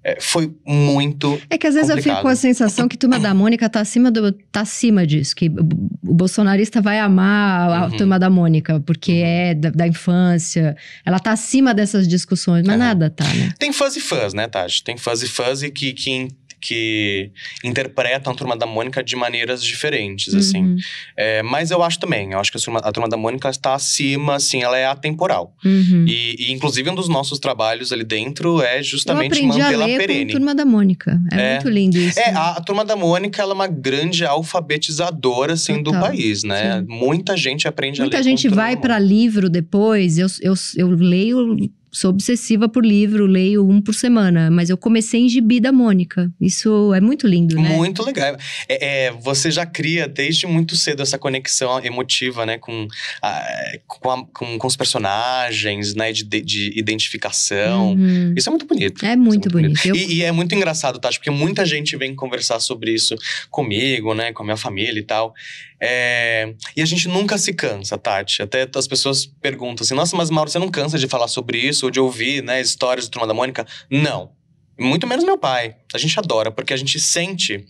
é, foi muito. É que às vezes complicado. eu fico com a sensação que Turma da Mônica tá acima, do, tá acima disso, que o bolsonarista vai amar a uhum. Turma da Mônica, porque uhum. é da, da, infância. Ela tá acima dessas discussões, mas é. nada tá, né? Tem fãs e fãs, né, Tati? Tem fãs e fãs e que, que que interpretam a Turma da Mônica de maneiras diferentes, uhum. assim. É, mas eu acho também, eu acho que a Turma, a Turma da Mônica está acima, assim, ela é atemporal. Uhum. E, e, inclusive, um dos nossos trabalhos ali dentro é justamente mantê-la perene. Com a Turma da Mônica. É, é muito lindo isso. É, né? a, a, Turma da Mônica, ela é uma grande alfabetizadora, assim, Total. do país, né? Sim. Muita gente aprende Muita a ler. Muita gente vai para livro depois, eu, eu, eu leio sou obsessiva por livro, leio um por semana, mas eu comecei em gibi da Mônica. Isso é muito lindo, né? Muito legal. É, é, você já cria desde muito cedo essa conexão emotiva, né? Com, a, com, a, com, com, os personagens, né? De, de identificação. Uhum. Isso é muito bonito. É muito, é muito bonito. bonito. Eu... E, e, é muito engraçado, Tati, porque muita gente vem conversar sobre isso comigo, né? Com a minha família e tal. É... E a gente nunca se cansa, Tati. Até as pessoas perguntam assim: nossa, mas Mauro, você não cansa de falar sobre isso ou de ouvir né, histórias do Turma da Mônica? Não. Muito menos meu pai. A gente adora, porque a gente sente,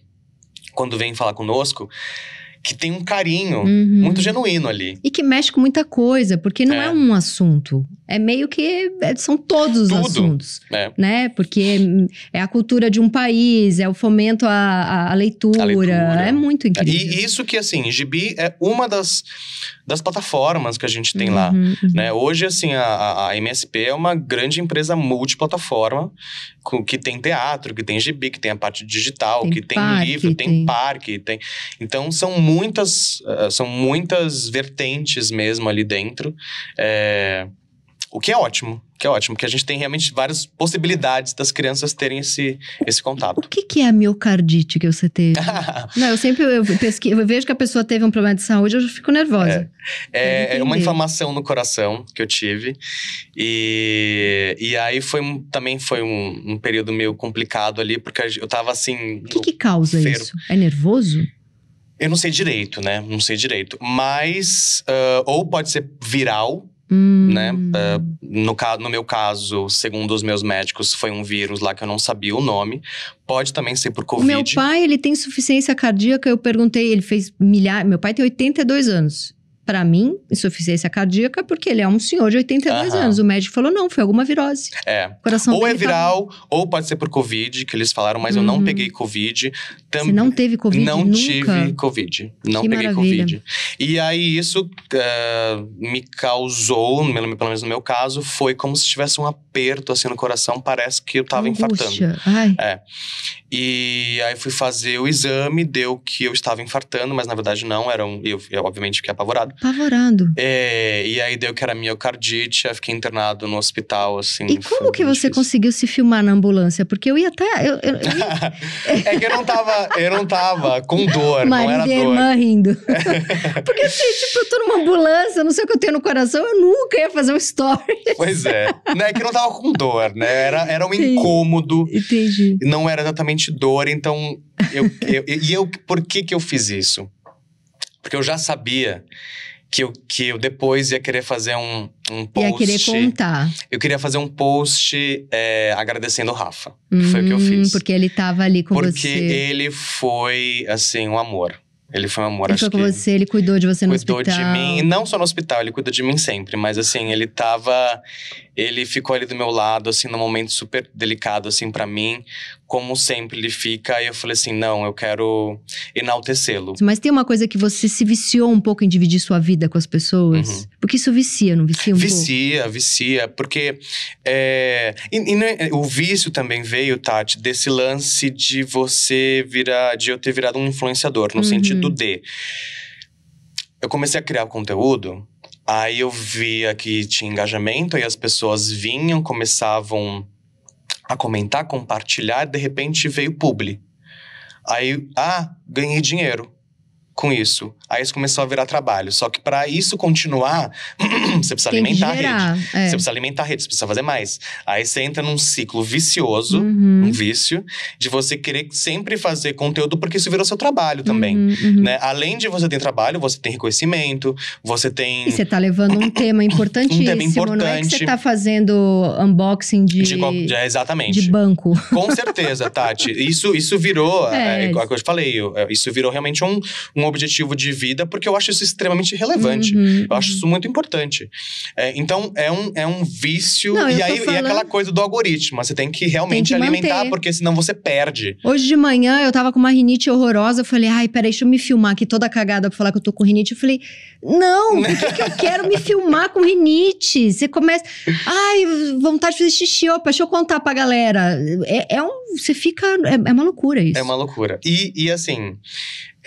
quando vem falar conosco, que tem um carinho uhum. muito genuíno ali. E que mexe com muita coisa, porque não é, é um assunto. É meio que é, são todos os assuntos. É. Né? Porque é a cultura de um país, é o fomento à, à leitura, leitura, É muito é, incrível. E isso que, assim, Gibi é uma das, das plataformas que a gente tem uhum, lá. Uhum. Né? Hoje, assim, a, a MSP é uma grande empresa multiplataforma, que tem teatro, que tem gibi, que tem a parte digital, tem que tem livro, tem, tem parque. Tem... Então, são muito muitas, eh, são muitas vertentes mesmo ali dentro. É, o que é ótimo, que é ótimo, porque a gente tem realmente várias possibilidades das crianças terem esse, esse contato. O que, que é a miocardite que você teve? Não, eu sempre eu eu vejo que a pessoa teve um problema de saúde, eu fico nervosa. É, é, é uma inflamação no coração que eu tive. E, e aí foi também foi um, um, período meio complicado ali, porque eu tava assim. O que, que causa isso? É nervoso? Eu não sei direito, né? Não sei direito. Mas, uh, ou pode ser viral, hum. né? Uh, no, no meu caso, segundo os meus médicos, foi um vírus lá que eu não sabia o nome. Pode também ser por Covid. Meu pai, ele tem insuficiência cardíaca. Eu perguntei, ele fez milhares. Meu pai tem 82 anos para mim, insuficiência cardíaca, porque ele é um senhor de 82 uhum. anos. O médico falou: não, foi alguma virose. É. Coração ou é tá viral, ou pode ser por Covid, que eles falaram, mas uhum. eu não uhum. peguei Covid. Você não teve Covid? Não nunca? tive Covid. Não que peguei maravilha. Covid. E aí isso uh, me causou, pelo menos no meu caso, foi como se tivesse um aperto assim no coração, parece que eu tava Angústia. infartando. Ai. É. E aí fui fazer o exame, deu que eu estava infartando, mas na verdade não, era um, eu, eu obviamente fiquei apavorado. Apavorado. É, e aí deu que era miocardite, eu fiquei internado no hospital, assim. E como que difícil. você conseguiu se filmar na ambulância? Porque eu ia até… Eu, eu, eu... é que eu não tava eu não tava com dor, Maria não era minha dor. irmã rindo. Porque assim, tipo, eu tô numa ambulância, não sei o que eu tenho no coração, eu nunca ia fazer um story. Pois é. Não é que eu não tava com dor, né? Era, era um Sim. incômodo. Entendi. Não era exatamente dor, então... Eu, eu, e eu, por que que eu fiz isso? Porque eu já sabia que eu, que eu depois ia querer fazer um, um post. Ia querer contar. Eu queria fazer um post é, agradecendo o Rafa. Hum, foi o que eu hum, fiz. Porque ele estava ali com porque você. Porque ele foi, assim, um amor. Ele foi um amor, ele acho foi com que você, ele cuidou de você no cuidou hospital. Cuidou de mim, não só no hospital, ele cuidou de mim sempre. Mas assim, ele tava… Ele ficou ali do meu lado, assim, num momento super delicado, assim, para mim. Como sempre ele fica. E eu falei assim, não, eu quero enaltecê-lo. Mas tem uma coisa que você se viciou um pouco em dividir sua vida com as pessoas? Uhum. Porque isso vicia, não vicia um vicia, pouco? Vicia, vicia. Porque é, e, e, é, o vício também veio, Tati, desse lance de você virar… De eu ter virado um influenciador, no uhum. sentido de… Eu comecei a criar conteúdo Aí eu via que tinha engajamento, aí as pessoas vinham, começavam a comentar, compartilhar, de repente veio publi. Aí, ah, ganhei dinheiro com isso. Aí isso começou a virar trabalho. Só que para isso continuar, você precisa Tem alimentar gerar, a rede. É. Você precisa alimentar a rede, você precisa fazer mais. Aí você entra num ciclo vicioso, uhum. um vício, de você querer sempre fazer conteúdo, porque isso virou seu trabalho também. Uhum, uhum. Né? Além de você ter trabalho, você tem reconhecimento, você tem. E você tá levando um tema importantíssimo. um tema importante. Não é que você tá fazendo unboxing de. de, de é, exatamente. De banco. Com certeza, Tati. Isso, isso virou. É. é, é igual que eu falei, é, isso virou realmente um, um um objetivo de vida, porque eu acho isso extremamente relevante. Uhum. Eu acho isso muito importante. É, então, é um, é um vício. Não, e aí falando... e é aquela coisa do algoritmo. Você tem que realmente tem que alimentar, manter. porque senão você perde. Hoje de manhã eu tava com uma rinite horrorosa. Eu falei, ai, peraí, deixa eu me filmar aqui toda cagada pra falar que eu tô com rinite. Eu falei, não, por que, que eu quero me filmar com rinite? Você começa. Ai, vontade de fazer xixi. Opa, deixa eu contar pra galera. É, é um. Você fica. É, é uma loucura isso. É uma loucura. E, e assim.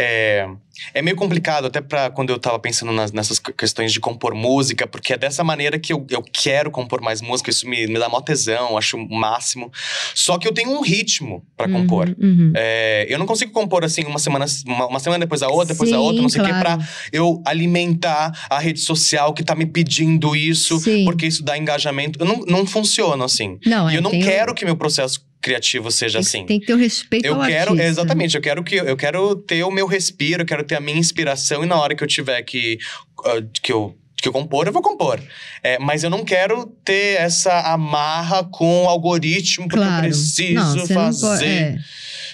É, é meio complicado, até para quando eu tava pensando nas, nessas questões de compor música, porque é dessa maneira que eu, eu quero compor mais música, isso me, me dá mó tesão, acho o máximo. Só que eu tenho um ritmo para uhum, compor. Uhum. É, eu não consigo compor assim uma semana, uma, uma semana depois a outra, depois Sim, a outra, não sei o claro. que, pra eu alimentar a rede social que tá me pedindo isso, Sim. porque isso dá engajamento. Eu não, não funciona assim. Não, e é, eu não tenho... quero que meu processo criativo seja tem, assim. Tem que ter o respeito eu ao quero, artista. Exatamente, eu quero que eu quero ter o meu respiro, eu quero ter a minha inspiração e na hora que eu tiver que, ah, que eu que eu compor, eu vou compor. É, mas eu não quero ter essa amarra com o algoritmo, porque claro. eu preciso não, fazer é.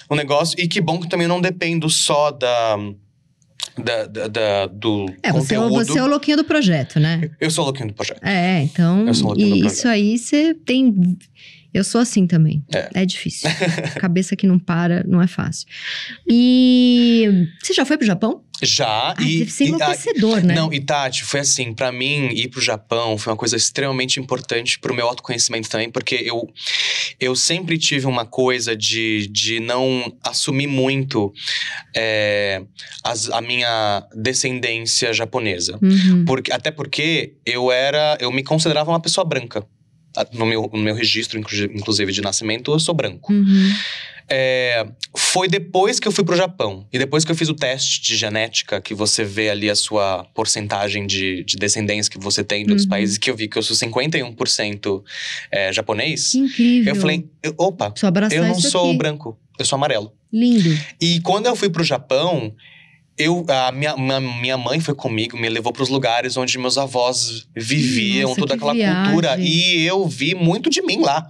o é. um negócio. E que bom que também não dependo só da. Da, da, da do é, você, conteúdo. É você é o louquinho do projeto, né? Eu sou o louquinho do projeto. É, então. Eu sou o louquinho do projeto. Isso aí você tem eu sou assim também. É, é difícil. Cabeça que não para, não é fácil. E você já foi pro Japão? Já. Ai, ah, e, deve ser ah, enlouquecedor, e, né? Não, e Tati, foi assim, para mim, ir pro Japão foi uma coisa extremamente importante pro meu autoconhecimento também, porque eu, eu sempre tive uma coisa de, de não assumir muito é, as, a minha descendência japonesa. Uhum. até porque eu era, eu me considerava uma pessoa branca no meu, no meu registro, inclusive, de nascimento, eu sou branco. Uhum. É, foi depois que eu fui pro Japão. E depois que eu fiz o teste de genética, que você vê ali a sua porcentagem de, de descendência que você tem de outros uhum. países, que eu vi que eu sou 51% é, japonês. incrível. Eu falei, opa, eu não sou aqui. branco, eu sou amarelo. Lindo. E quando eu fui pro Japão, eu a minha, minha, minha mãe foi comigo, me levou para os lugares onde meus avós viviam, Nossa, toda aquela viagem. cultura. E eu vi muito de mim lá.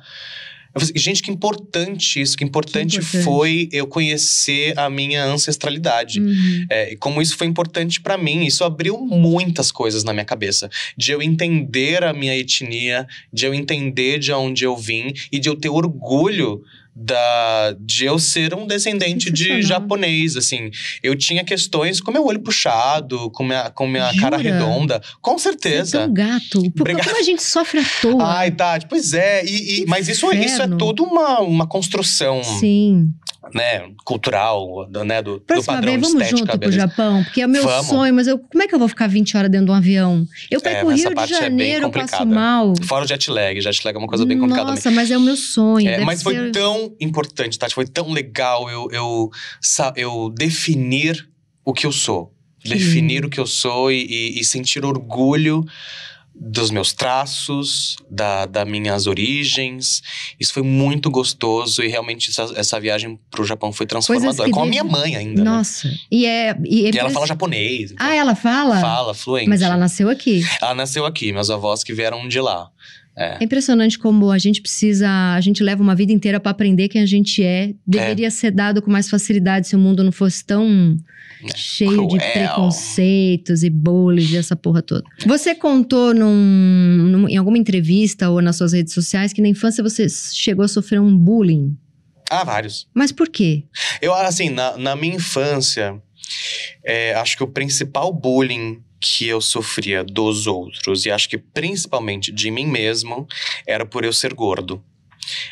Eu falei, assim, gente, que importante isso, que importante, que importante, foi eu conhecer a minha ancestralidade. Uhum. É, e como isso foi importante para mim, isso abriu muitas coisas na minha cabeça. De eu entender a minha etnia, de eu entender de onde eu vim e de eu ter orgulho da, de eu ser um descendente de uhum. japonês, assim. Eu tinha questões com meu olho puxado, com minha, com minha cara redonda. Com certeza. Você é tão gato. Por Obrigado. como a gente sofre à toa? Ai, Tati, pois é. E, e mas isso, é, isso é toda uma, uma construção. Sim né, cultural, né, do, padrão do padrão vez, vamos junto pro Japão, porque é o meu vamos. sonho, mas eu, como é que eu vou ficar 20 horas dentro de um avião? Eu pego é, o Rio de é Janeiro, é eu passo mal. Fora o jet lag, jet lag é uma coisa bem Nossa, complicada. Nossa, mas é o meu sonho. É, mas ser... foi tão importante, Tati, foi tão legal eu, eu, eu definir o que eu sou. Definir o que eu sou e, e, e sentir orgulho dos meus traços, da, das minhas origens. Isso foi muito gostoso e realmente essa, essa viagem para o Japão foi transformadora. Com a minha mãe ainda. Né? Nossa. Né? E, é, e, é e ela fala japonês. Então ah, ela fala? Fala, fluente. Mas ela nasceu aqui. Ela nasceu aqui, meus avós que vieram de lá. É. é. impressionante como a gente precisa, a gente leva uma vida inteira para aprender quem a gente é. é. Deveria é. ser dado com mais facilidade se o mundo não fosse tão né? Cheio Cruel. de preconceitos e bullies e essa porra toda. Você contou num, num, em alguma entrevista ou nas suas redes sociais que na infância você chegou a sofrer um bullying. Ah, vários. Mas por quê? Eu, assim, na, na minha infância, é, acho que o principal bullying que eu sofria dos outros, e acho que principalmente de mim mesmo, era por eu ser gordo.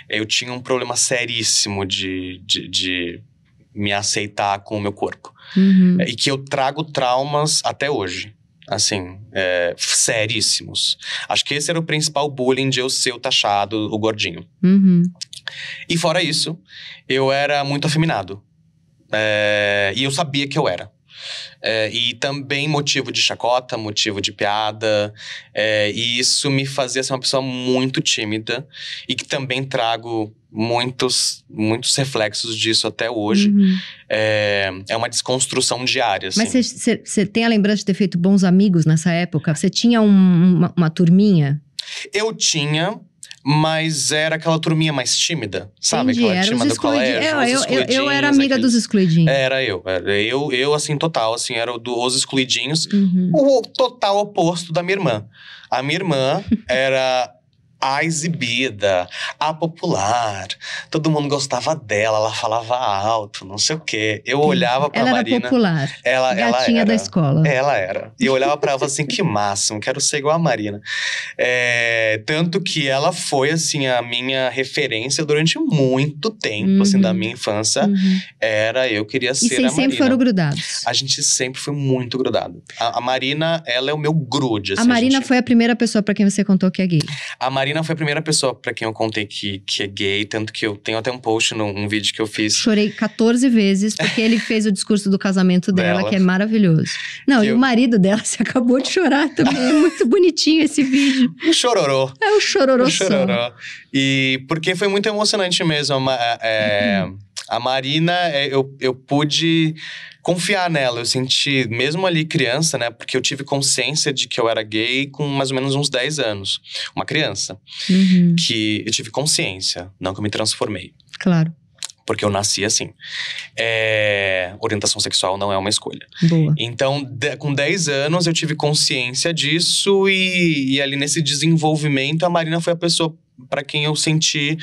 Eu tinha um problema seríssimo de, de, de me aceitar com o meu corpo. Uhum. É, e que eu trago traumas até hoje assim, é, seríssimos. Acho que esse era o principal bullying de eu ser o taxado, o gordinho. Uhum. E fora isso, eu era muito afeminado. É, e eu sabia que eu era. É, e também motivo de chacota, motivo de piada. É, e isso me fazia ser uma pessoa muito tímida e que também trago muitos, muitos reflexos disso até hoje. Uhum. É, é uma desconstrução diária. Assim. Mas você tem a lembrança de ter feito bons amigos nessa época? Você tinha um, uma, uma turminha? Eu tinha, mas era aquela turminha mais tímida, sabe? Entendi, aquela tímida do colégio. É, eu, eu, eu, assim, eu, era amiga aquele... dos excluidinhos. Era eu. eu. Eu, assim, total, assim, era do, os excluidinhos. Uhum. O total oposto da minha irmã. A minha irmã era a exibida, a popular. Todo mundo gostava dela, ela falava alto, não sei o quê. Eu olhava pra ela Marina. Era popular. Ela, ela era, da escola. Ela era. E eu olhava pra ela assim, que máximo, quero ser igual a Marina. É, tanto que ela foi, assim, a minha referência durante muito tempo, uhum. assim, da uhum. minha infância. Uhum. Era, eu queria ser e vocês a Marina. sempre foram grudados? A gente sempre foi muito grudado. A, a Marina, ela é o meu grude. Assim, a Marina a gente... foi a primeira pessoa para quem você contou que é gay. A Marina Marina foi a primeira pessoa para quem eu contei que, que é gay, tanto que eu tenho até um post num um vídeo que eu fiz. Chorei 14 vezes, porque ele fez o discurso do casamento dela, dela. que é maravilhoso. Não, que e eu... o marido dela se acabou de chorar também. é muito bonitinho esse vídeo. O chororô. É o chororô. O chororô. E porque foi muito emocionante mesmo. É, uhum. A Marina, é, eu, eu pude confiar nela. Eu senti, mesmo ali criança, né? Porque eu tive consciência de que eu era gay com mais ou menos uns 10 anos. Uma criança. Uhum. Que eu tive consciência, não que eu me transformei. Claro. Porque eu nasci assim. É... Orientação sexual não é uma escolha. Boa. Então, de, com 10 anos, eu tive consciência disso, e, e ali nesse desenvolvimento, a Marina foi a pessoa para quem eu senti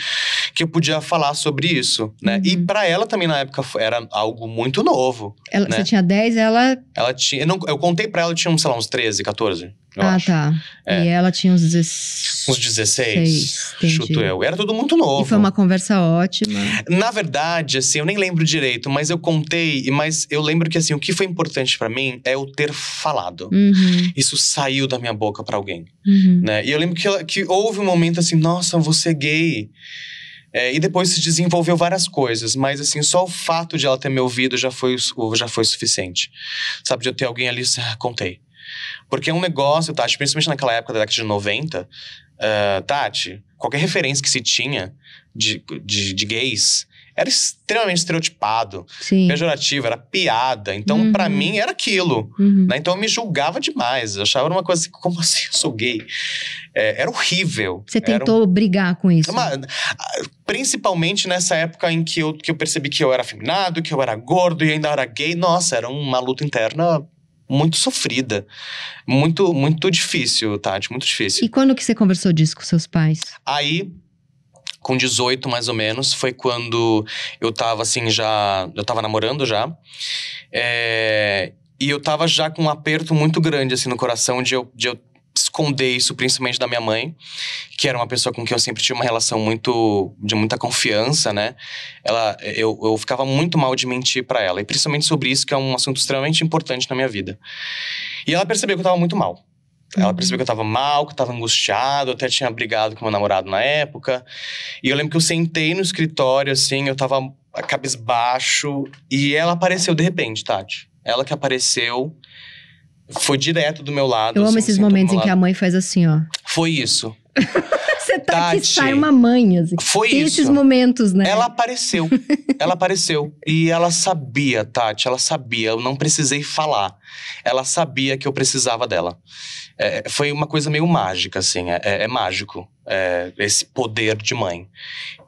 que eu podia falar sobre isso, né? Uhum. E para ela também na época era algo muito novo. Ela, né? Você tinha 10, ela Ela tinha, eu, não, eu contei para ela eu tinha, sei lá, uns 13, 14 ah, acho. tá. É. E ela tinha uns, 16. uns 16. chuto eu. Era tudo muito novo. E foi uma conversa ótima. Na verdade, assim, eu nem lembro direito, mas eu contei, mas eu lembro que assim, o que foi importante para mim é eu ter falado. Uhum. Isso saiu da minha boca para alguém. Uhum. Né? E eu lembro que, que houve um momento assim, nossa, você é gay. É, e depois se desenvolveu várias coisas, mas assim, só o fato de ela ter me ouvido já foi, já foi suficiente. Sabe, de eu ter alguém ali, ah, contei. Porque é um negócio, Tati, principalmente naquela época da década de 90, uh, eh, Tati, qualquer referência que se tinha de, de, de gays era extremamente estereotipado, Sim. pejorativo, era piada. Então, uhum. para mim, era aquilo. Uhum. Né? Então, eu me julgava demais. Eu achava uma coisa assim, como assim eu sou gay? É, era horrível. Você tentou um... brigar com isso? Uma... Principalmente nessa época em que eu, que eu percebi que eu era afeminado, que eu era gordo e ainda era gay. Nossa, era uma luta interna muito sofrida, muito muito difícil, Tati, muito difícil. E quando que você conversou disso com seus pais? Aí com 18 mais ou menos, foi quando eu tava assim já, eu tava namorando já. É, e eu tava já com um aperto muito grande assim no coração de eu, de eu esconder isso principalmente da minha mãe, que era uma pessoa com quem eu sempre tinha uma relação muito de muita confiança, né? Ela eu, eu ficava muito mal de mentir para ela, e principalmente sobre isso que é um assunto extremamente importante na minha vida. E ela percebeu que eu tava muito mal. Ela uhum. percebeu que eu tava mal, que eu tava angustiado, até tinha brigado com meu namorado na época. E eu lembro que eu sentei no escritório assim, eu tava cabisbaixo e ela apareceu de repente, Tati. Ela que apareceu foi direto do meu lado. Eu assim, amo esses momentos em que a mãe faz assim, ó. Foi isso. Você tá Tati, sai uma mãe, assim. Foi Tem isso. esses momentos, né? Ela apareceu. ela apareceu. E ela sabia, Tati, ela sabia. Eu não precisei falar. Ela sabia que eu precisava dela. É, foi uma coisa meio mágica, assim. É, é, é mágico é, esse poder de mãe.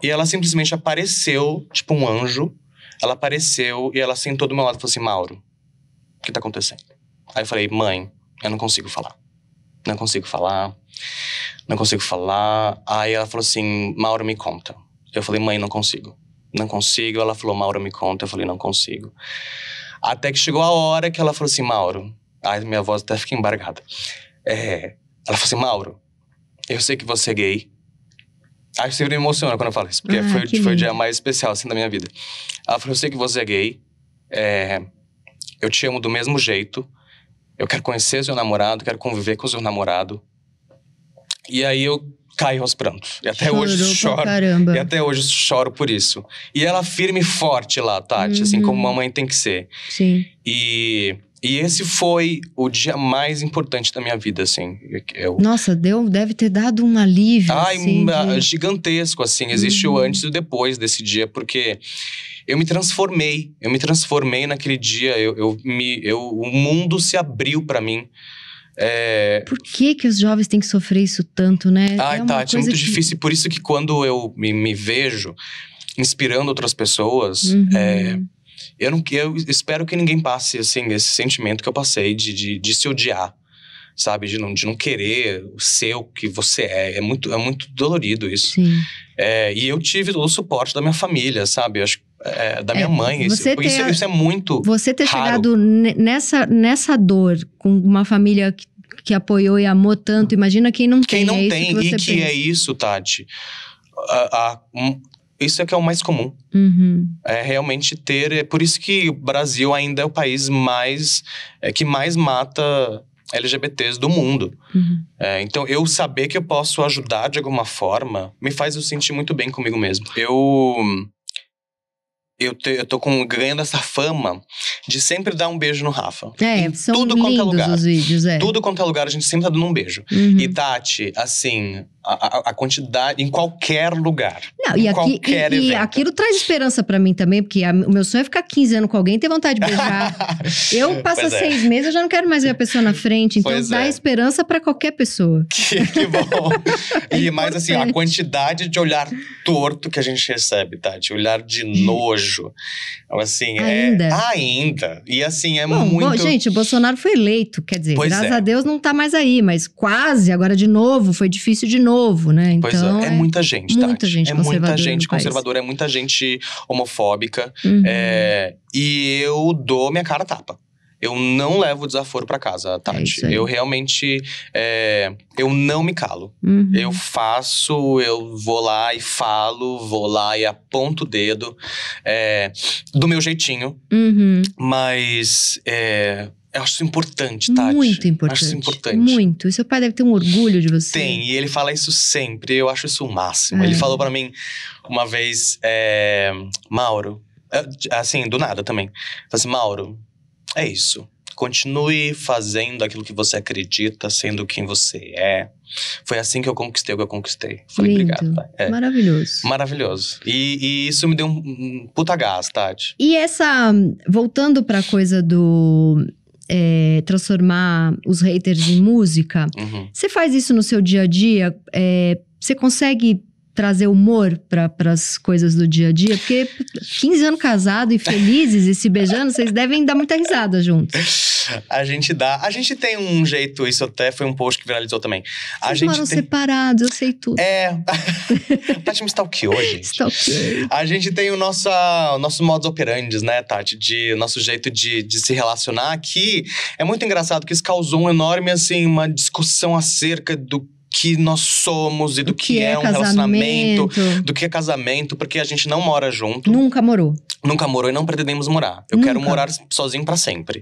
E ela simplesmente apareceu, tipo um anjo. Ela apareceu e ela sentou do meu lado e falou assim: Mauro, o que tá acontecendo? Aí eu falei, mãe, eu não consigo falar. Não consigo falar. Não consigo falar. Aí ela falou assim, Mauro, me conta. Eu falei, mãe, não consigo. Não consigo. Ela falou, Mauro, me conta. Eu falei, não consigo. Até que chegou a hora que ela falou assim, Mauro. Aí minha voz até fica embargada. É, ela falou assim, Mauro, eu sei que você é gay. Aí você me emociona quando eu falo isso, porque ah, foi, foi o dia mais especial assim da minha vida. Ela falou, eu sei que você é gay. É, eu te amo do mesmo jeito eu quero conhecer seu namorado, quero conviver com seu namorado. E aí eu caio aos prantos. E até Chorou hoje choro. Caramba. E até hoje choro por isso. E ela firme e forte lá, Tati, uhum. assim como uma uhum. mãe tem que ser. Sim. E e esse foi o dia mais importante da minha vida, assim. Eu... Nossa, deu, deve ter dado um alívio. Ai, assim, de... gigantesco, assim. Existe uhum. o antes e o depois desse dia, porque eu me transformei. Eu me transformei naquele dia. Eu, eu me, eu, o mundo se abriu para mim. É... Por que que os jovens têm que sofrer isso tanto, né? Ah, é Tati, é muito que... difícil. Por isso que quando eu me, me vejo inspirando outras pessoas, uhum. é, eu, não, eu espero que ninguém passe, assim, esse sentimento que eu passei de, de, de se odiar sabe? De não, de não querer ser o que você é. É muito, é muito dolorido isso. É, e eu tive o suporte da minha família, sabe? Eu acho é, da é, minha é, mãe. Isso, ter, isso, isso, é muito. Você ter raro. chegado nessa, nessa dor com uma família que, que, apoiou e amou tanto, imagina quem não quem tem. Quem não é tem, que e que é pensa. é isso, Tati. A, a, um, isso é que é o mais comum. Uhum. É realmente ter. É por isso que o Brasil ainda é o país mais é, que mais mata LGBTs do mundo. Uhum. É, então, eu saber que eu posso ajudar de alguma forma me faz eu sentir muito bem comigo mesmo. Eu eu, te, eu tô com, ganhando essa fama de sempre dar um beijo no Rafa. É, em são tudo quanto é lugar. Os vídeos, é. Tudo quanto é lugar, a gente sempre tá dando um beijo. Uhum. E Tati, assim, a, a, quantidade em qualquer lugar. Não, e, aqui, e, e, aquilo traz esperança para mim também, porque a, o meu sonho é ficar 15 anos com alguém e ter vontade de beijar. eu passo é. seis meses, eu já não quero mais ver a pessoa na frente. Então pois dá é. esperança para qualquer pessoa. Que, que bom. e é mais assim, a quantidade de olhar torto que a gente recebe, Tati. Olhar de nojo. Assim, ainda. é. Ainda. E assim, é bom, muito. Bom, gente, o Bolsonaro foi eleito, quer dizer, pois graças é. a Deus não tá mais aí, mas quase, agora de novo, foi difícil de novo, né? Então, pois é, então, é, é muita gente, tá? Muita gente é muita gente conservadora, é muita gente homofóbica. Uhum. É, e eu dou minha cara tapa eu não levo o desaforo para casa, Tati. É eu realmente. É, eu não me calo. Uhum. Eu faço, eu vou lá e falo, vou lá e aponto o dedo, é, do meu jeitinho. Uhum. Mas. É, eu acho isso importante, Tati. Muito importante. Acho isso importante. Muito. E seu pai deve ter um orgulho de você. Tem, e ele fala isso sempre. Eu acho isso o máximo. É. Ele falou para mim uma vez, é, Mauro, é, assim, do nada também. Falei assim, Mauro, é isso. Continue fazendo aquilo que você acredita, sendo quem você é. Foi assim que eu conquistei o que eu conquistei. Falei, Lindo. obrigado. Tá? É. Maravilhoso. Maravilhoso. E, e, isso me deu um, um puta gás, Tati. E essa. Voltando pra coisa do. É, transformar os haters em música. Uhum. Você faz isso no seu dia a dia? É, você consegue trazer humor para as coisas do dia a dia? Porque 15 anos casado e felizes e se beijando, vocês devem dar muita risada juntos. A gente dá. A gente tem um jeito, isso até foi um post que viralizou também. A vocês gente moram tem... separados, eu sei tudo. É. Tati me stalkeou, gente. Stalkeou. A gente tem o nosso, o nosso modus operandi, né, Tati? De nosso jeito de, de se relacionar, que é muito engraçado, que isso causou um enorme, assim, uma discussão acerca do que nós somos e do, do que, que, é, é um casamento. relacionamento, do que é casamento, porque a gente não mora junto. Nunca morou. Nunca morou e não pretendemos morar. Eu Nunca. quero morar sozinho para sempre.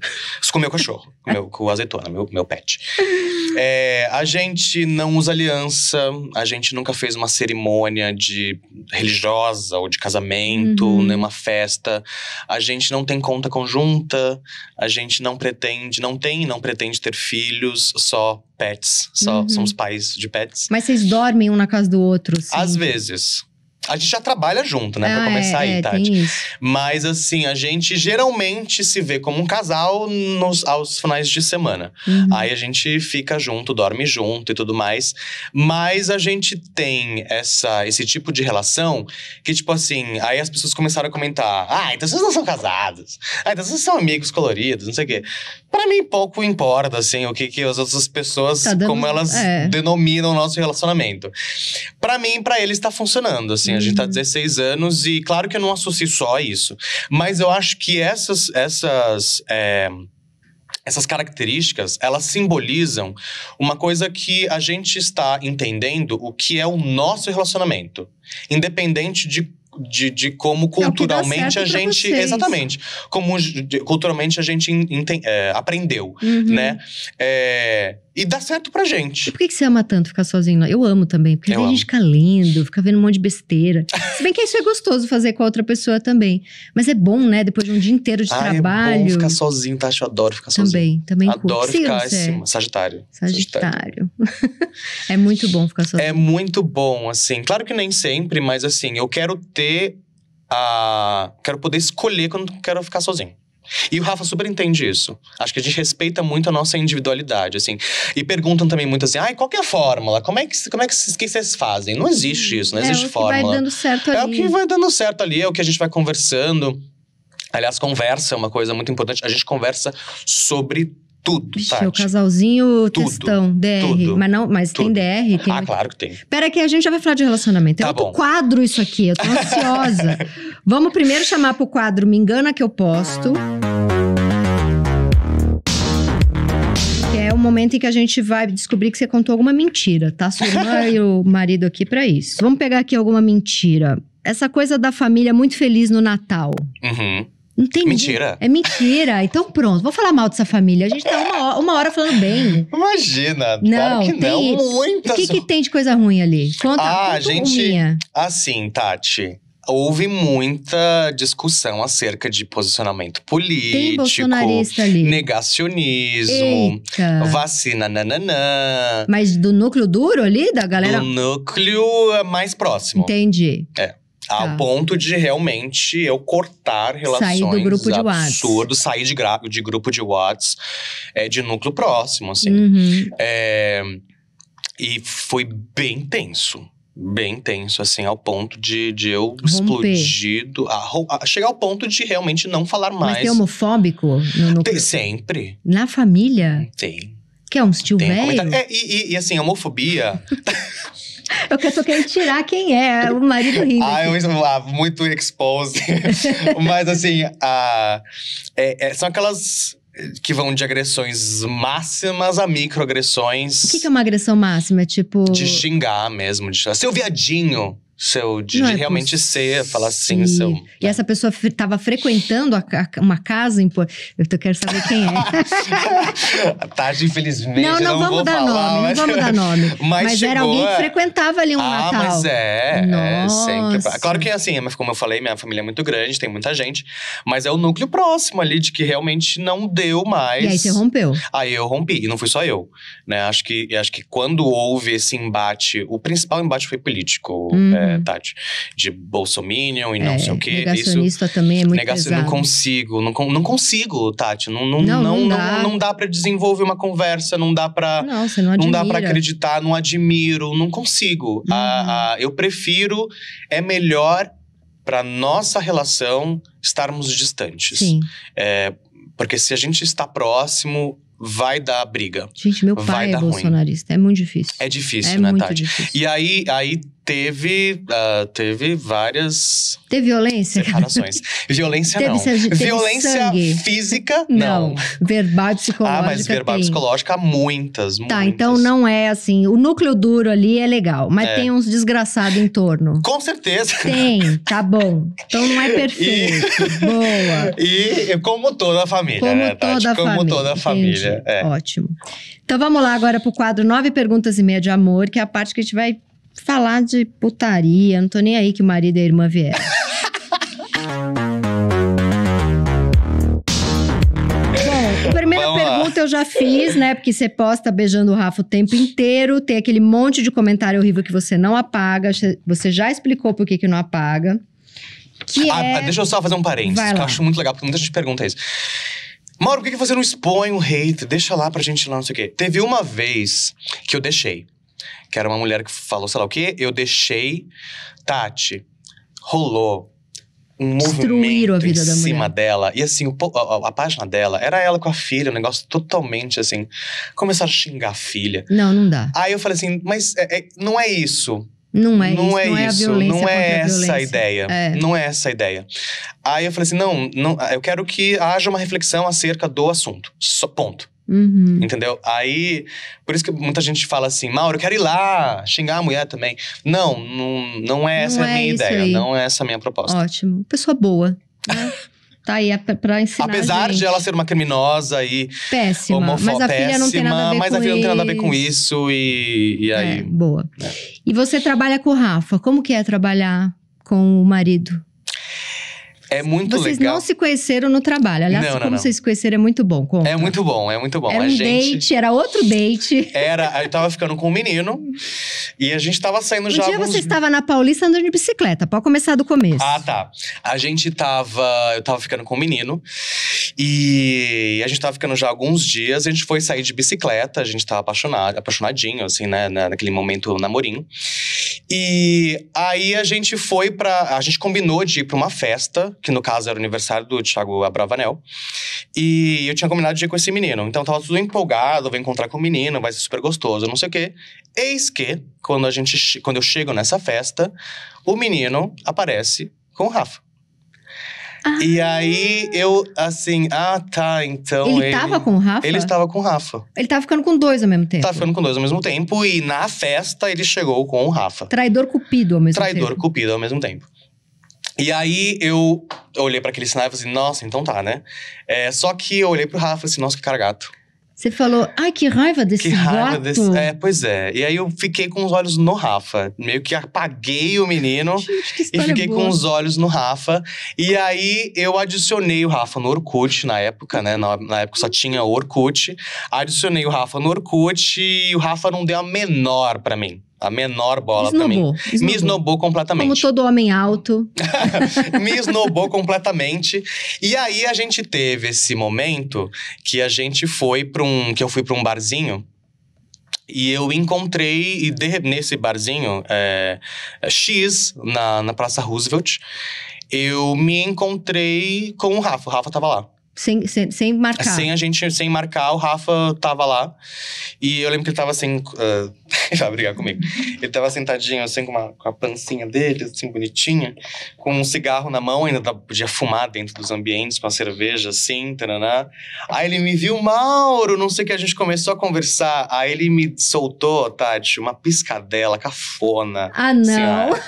com o meu cachorro, com o azeitona, meu, meu pet. É, a gente não usa aliança, a gente nunca fez uma cerimônia de religiosa ou de casamento, uhum. nenhuma festa. A gente não tem conta conjunta, a gente não pretende, não tem, não pretende ter filhos, só pets, só uhum. somos pais de pets. Mas vocês dormem um na casa do outro? Sim. Às vezes. A gente já trabalha junto, né? Ah, pra começar é, aí, é, é Tati. Mas assim, a gente geralmente se vê como um casal nos, aos finais de semana. Uhum. Aí a gente fica junto, dorme junto e tudo mais. Mas a gente tem essa, esse tipo de relação que, tipo assim, aí as pessoas começaram a comentar: ah, então vocês não são casados. Ah, então vocês são amigos coloridos, não sei o quê. Pra mim, pouco importa, assim, o que, que as outras pessoas, tá dando, como elas é. denominam o nosso relacionamento. Pra mim, pra eles tá funcionando, assim assim, a gente tá 16 uhum. anos e claro que eu não associo só a isso. Mas eu acho que essas, essas, é, essas características, elas simbolizam uma coisa que a gente está entendendo o que é o nosso relacionamento. Independente de de, de, como é culturalmente é a gente. Exatamente. Como culturalmente a gente é, aprendeu, uhum. né? É, e dá certo pra gente. E por que, você ama tanto ficar sozinho? Eu amo também, porque eu a gente fica lendo, fica vendo um monte de besteira. Se bem que isso é gostoso fazer com a outra pessoa também. Mas é bom, né? Depois de um dia inteiro de ah, trabalho. É bom ficar sozinho, tá? Eu adoro ficar sozinho. Também, também. Adoro é ficar assim, Sagitário. Sagitário. sagitário. é muito bom ficar sozinho. É muito bom, assim. Claro que nem sempre, mas assim, eu quero ter a. Quero poder escolher quando quero ficar sozinho. E o Rafa super entende isso. Acho que a gente respeita muito a nossa individualidade, assim. E perguntam também muito assim, ai, qual é a fórmula? Como é que, como é que, que vocês fazem? Não existe isso, não é, existe fórmula. É o que vai dando certo ali. É o que vai dando certo ali, é o que a gente vai conversando. Aliás, conversa é uma coisa muito importante. A gente conversa sobre tudo, sabe? É o casalzinho tudo, textão, DR. Tudo, mas não, mas tem DR, tem Ah, claro que tem. Pera que a gente já vai falar de relacionamento. É tá outro bom. quadro isso aqui, eu tô ansiosa. Vamos primeiro chamar pro quadro Me Engana Que Eu Posto. Que é o momento em que a gente vai descobrir que você contou alguma mentira, tá? Sua irmã e o marido aqui para isso. Vamos pegar aqui alguma mentira. Essa coisa da família muito feliz no Natal. Uhum. Não tem mentira. É mentira. Então pronto, vou falar mal dessa família. A gente tá uma hora, uma hora falando bem. Imagina. Não, claro que tem, não. Muitas... O que, que tem de coisa ruim ali? Conta, ah, conta gente. Ruminha. Assim, Tati houve muita discussão acerca de posicionamento político, negacionismo, Eita. vacina nananã. Mas do núcleo duro ali, da galera? Do núcleo eh, mais próximo. Entendi. É. Ao tá. ponto de realmente eu cortar relações sair do grupo de absurdo, sair de, de, grupo de Watts é, eh, de núcleo próximo, assim. Uhum. É, e foi bem tenso bem tenso, assim, ao ponto de, de eu Romper. explodido. A, a, chegar ao ponto de realmente não falar mais. Mas tem homofóbico? No, no... Tem, sempre. Na família? Tem. Que é um estilo tem velho? É, e, e, assim, homofobia... É eu só quero tirar quem é, o marido rindo. Ah, eu, ah muito exposed. Mas assim, ah, é, é, são aquelas que vão de agressões máximas a microagressões. O que, que é uma agressão máxima? Tipo. De xingar mesmo. De xingar. Seu viadinho! seu de, de é realmente ser, falar assim, Sim. seu. E essa pessoa estava frequentando a, a, uma casa importante. Eu quero saber quem é. a tá, infelizmente, não, não, não vamos dar falar, nome, mas... não vamos dar nome. Mas, mas era alguém que frequentava ali um ah, Natal. Ah, mas é, é sempre. Claro que assim, como eu falei, minha família é muito grande, tem muita gente, mas é o núcleo próximo ali de que realmente não deu mais. E aí você rompeu. Aí eu rompi, e não fui só eu, né? Acho que acho que quando houve esse embate, o principal embate foi político. Hum. É, uhum. É, Tati? Tá, de bolsominion e é, não sei o quê. Negacionista Isso, também é muito negacionista, pesado. Não consigo, não, não consigo, Tati. Não, não, não, não, não dá, não, dá para desenvolver uma conversa, não dá para não, não, não dá para acreditar, não admiro, não consigo. Uhum. eu prefiro, é melhor para nossa relação estarmos distantes. Sim. É, porque se a gente está próximo, vai dar briga. Gente, meu pai é bolsonarista, ruim. é muito difícil. É difícil, é né, Tati? Difícil. E aí, aí teve, uh, teve várias. Teve violência? Separações. Violência teve, não. Teve violência sangue. física, não. não. Verbal psicológica. Ah, mas verbal tem. psicológica, muitas, muitas. Tá, então não é assim. O núcleo duro ali é legal, mas é. tem uns desgraçados em torno. Com certeza. Tem, tá bom. Então não é perfeito. E... Boa. E como toda a família, como né, Tati? Toda como família. toda a família. É. Ótimo. Então vamos lá agora pro quadro Nove Perguntas e Meia de Amor, que é a parte que a gente vai falar de putaria, não tô nem aí que o marido e a irmã vieram. Bom, primeira pergunta eu já fiz, né? Porque você posta beijando o Rafa o tempo inteiro, tem aquele monte de comentário horrível que você não apaga, você já explicou por que, que não apaga. Que ah, é... Deixa eu só fazer um parênteses, que eu acho muito legal, porque muita gente pergunta isso. Mauro, por que você não expõe o hate? Deixa lá pra gente lá, não sei o quê. Teve uma vez que eu deixei que era uma mulher que falou, sei lá o quê, eu deixei Tati. Rolou um Destruíram movimento a vida em da cima mulher. dela. E assim, o, a, a, página dela era ela com a filha, um negócio totalmente assim. Começaram a xingar a filha. Não, não dá. Aí eu falei assim, mas é, é, não é isso. Não é não isso, é não é isso, não é essa a ideia. É. Não é essa a ideia. Aí eu falei assim: não, não, eu quero que haja uma reflexão acerca do assunto. Só, ponto. Uhum. Entendeu? Aí, por isso que muita gente fala assim, Mauro, eu quero ir lá xingar a mulher também. Não, não, não é essa não a é minha ideia, aí. não é essa a minha proposta. Ótimo. Pessoa boa, né? tá aí pra ensinar. Apesar de ela ser uma criminosa e. Péssima. Homofó, mas a péssima, filha não tem nada a ver mas com a não tem nada a ver com isso e, e aí. É, boa. É. E você trabalha com o Rafa. Como que é trabalhar com o marido? É muito vocês legal. Vocês não se conheceram no trabalho. Aliás, não, não, como não. vocês se conheceram é muito bom. Conta. É muito bom, é muito bom. Era a um gente... date, era outro date. Era, eu tava ficando com um menino e a gente tava saindo um já. Um dia alguns... você estava na Paulista andando de bicicleta. Pode começar do começo. Ah, tá. A gente tava. Eu tava ficando com um menino e a gente tava ficando já alguns dias. A gente foi sair de bicicleta, a gente tava apaixonado, apaixonadinho, assim, né? Naquele momento namorinho. E aí a gente foi para A gente combinou de ir pra uma festa, que no caso era o aniversário do Thiago Abravanel. E eu tinha combinado de ir com esse menino. Então tava tudo empolgado, vou encontrar com o menino, vai ser super gostoso, não sei o quê. Eis que, quando, a gente, quando eu chego nessa festa, o menino aparece com o Rafa. Ah. E aí eu, assim, ah tá, então. Ele, ele tava com o Rafa? Ele estava com o Rafa. Ele tava ficando com dois ao mesmo tempo. Tava ficando com dois ao mesmo tempo. E na festa ele chegou com o Rafa. Traidor Cupido ao mesmo Traidor, tempo. Traidor Cupido ao mesmo tempo. E aí eu olhei para aquele sinal e falei assim, nossa, então tá, né? É, só que eu olhei pro Rafa e falei assim, nossa, que cara gato. Você falou, ai, que raiva desse que raiva Desse... É, pois é. E aí eu fiquei com os olhos no Rafa. Meio que apaguei o menino Gente, e fiquei boa. com os olhos no Rafa. E aí eu adicionei o Rafa no Orkut na época, né? Na, na época só tinha o Orkut. Adicionei o Rafa no Orkut e o Rafa não deu a menor para mim. A menor bola esnobou, também. Esnobou. Me esnobou completamente. Como todo homem alto. Me esnobou completamente. E aí a gente teve esse momento que a gente foi para um. que eu fui para um barzinho. E eu encontrei, e de, nesse barzinho, é, X, na, na Praça Roosevelt, eu me encontrei com o Rafa. O Rafa tava lá. Sem, sem, sem marcar. Sem a gente, sem marcar, o Rafa tava lá. E eu lembro que ele tava assim. Uh, ele vai brigar comigo. Ele tava sentadinho, assim, com, uma, com a pancinha dele, assim, bonitinha, com um cigarro na mão, ainda podia fumar dentro dos ambientes, com a cerveja, assim, taraná. Aí ele me viu, Mauro, não sei o que, a gente começou a conversar. Aí ele me soltou, Tati, uma piscadela cafona. Ah, assim, não! Assim,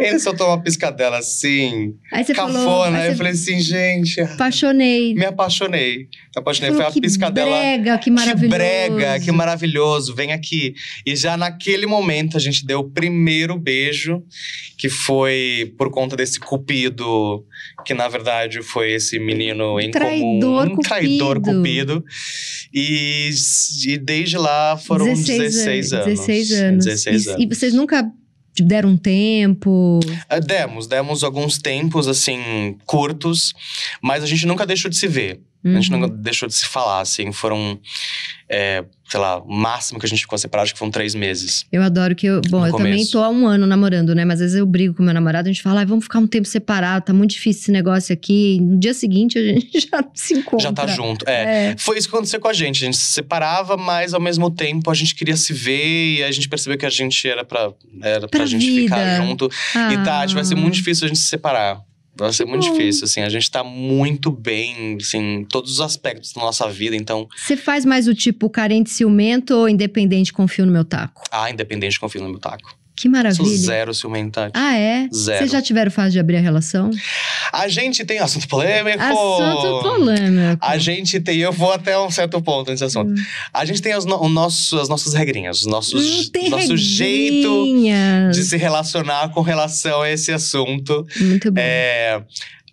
ele soltou uma piscadela assim, aí você cafona. Falou, aí eu falei assim, gente. Apaixonei. Me apaixonei. Me apaixonei. Falou, Foi uma piscadela. Que brega, que maravilhoso. Que brega, que maravilhoso. Vem aqui. E já naquele momento a gente deu o primeiro beijo, que foi por conta desse cupido, que na verdade foi esse menino em traidor comum. Um traidor cupido. E, e desde lá foram 16, 16 anos. 16 anos. 16 anos. e, e vocês nunca deram um tempo? Ah, demos, demos alguns tempos, assim, curtos, mas a gente nunca deixou de se ver. Uhum. A gente não uhum. deixou de se falar, assim. Foram, é, sei lá, o máximo que a gente ficou separado, acho que foram três meses. Eu adoro que eu. Bom, eu começo. também tô há um ano namorando, né? Mas às vezes eu brigo com meu namorado, a gente fala, ah, vamos ficar um tempo separado, tá muito difícil esse negócio aqui. E no dia seguinte a gente já se encontra. Já tá junto. É. é. Foi isso que aconteceu com a gente. A gente se separava, mas ao mesmo tempo a gente queria se ver e a gente percebeu que a gente era pra, era pra, pra gente vida. ficar junto. Ah. E tá, vai ser muito difícil a gente se separar. Vai ser muito uhum. difícil, assim. A gente tá muito bem, assim, em todos os aspectos da nossa vida, então... Você faz mais o tipo carente ciumento ou independente confio no meu taco? Ah, independente confio no meu taco. Que maravilha. Sou zero ciumentante. Ah, é? Zero. Vocês já tiveram fase de abrir a relação? A gente tem assunto polêmico. Assunto polêmico. A gente tem, eu vou até um certo ponto nesse assunto. Hum. A gente tem as, no, nosso, as nossas regrinhas, os nossos, hum, nosso regrinhas. jeito de se relacionar com relação a esse assunto. Muito bem. É,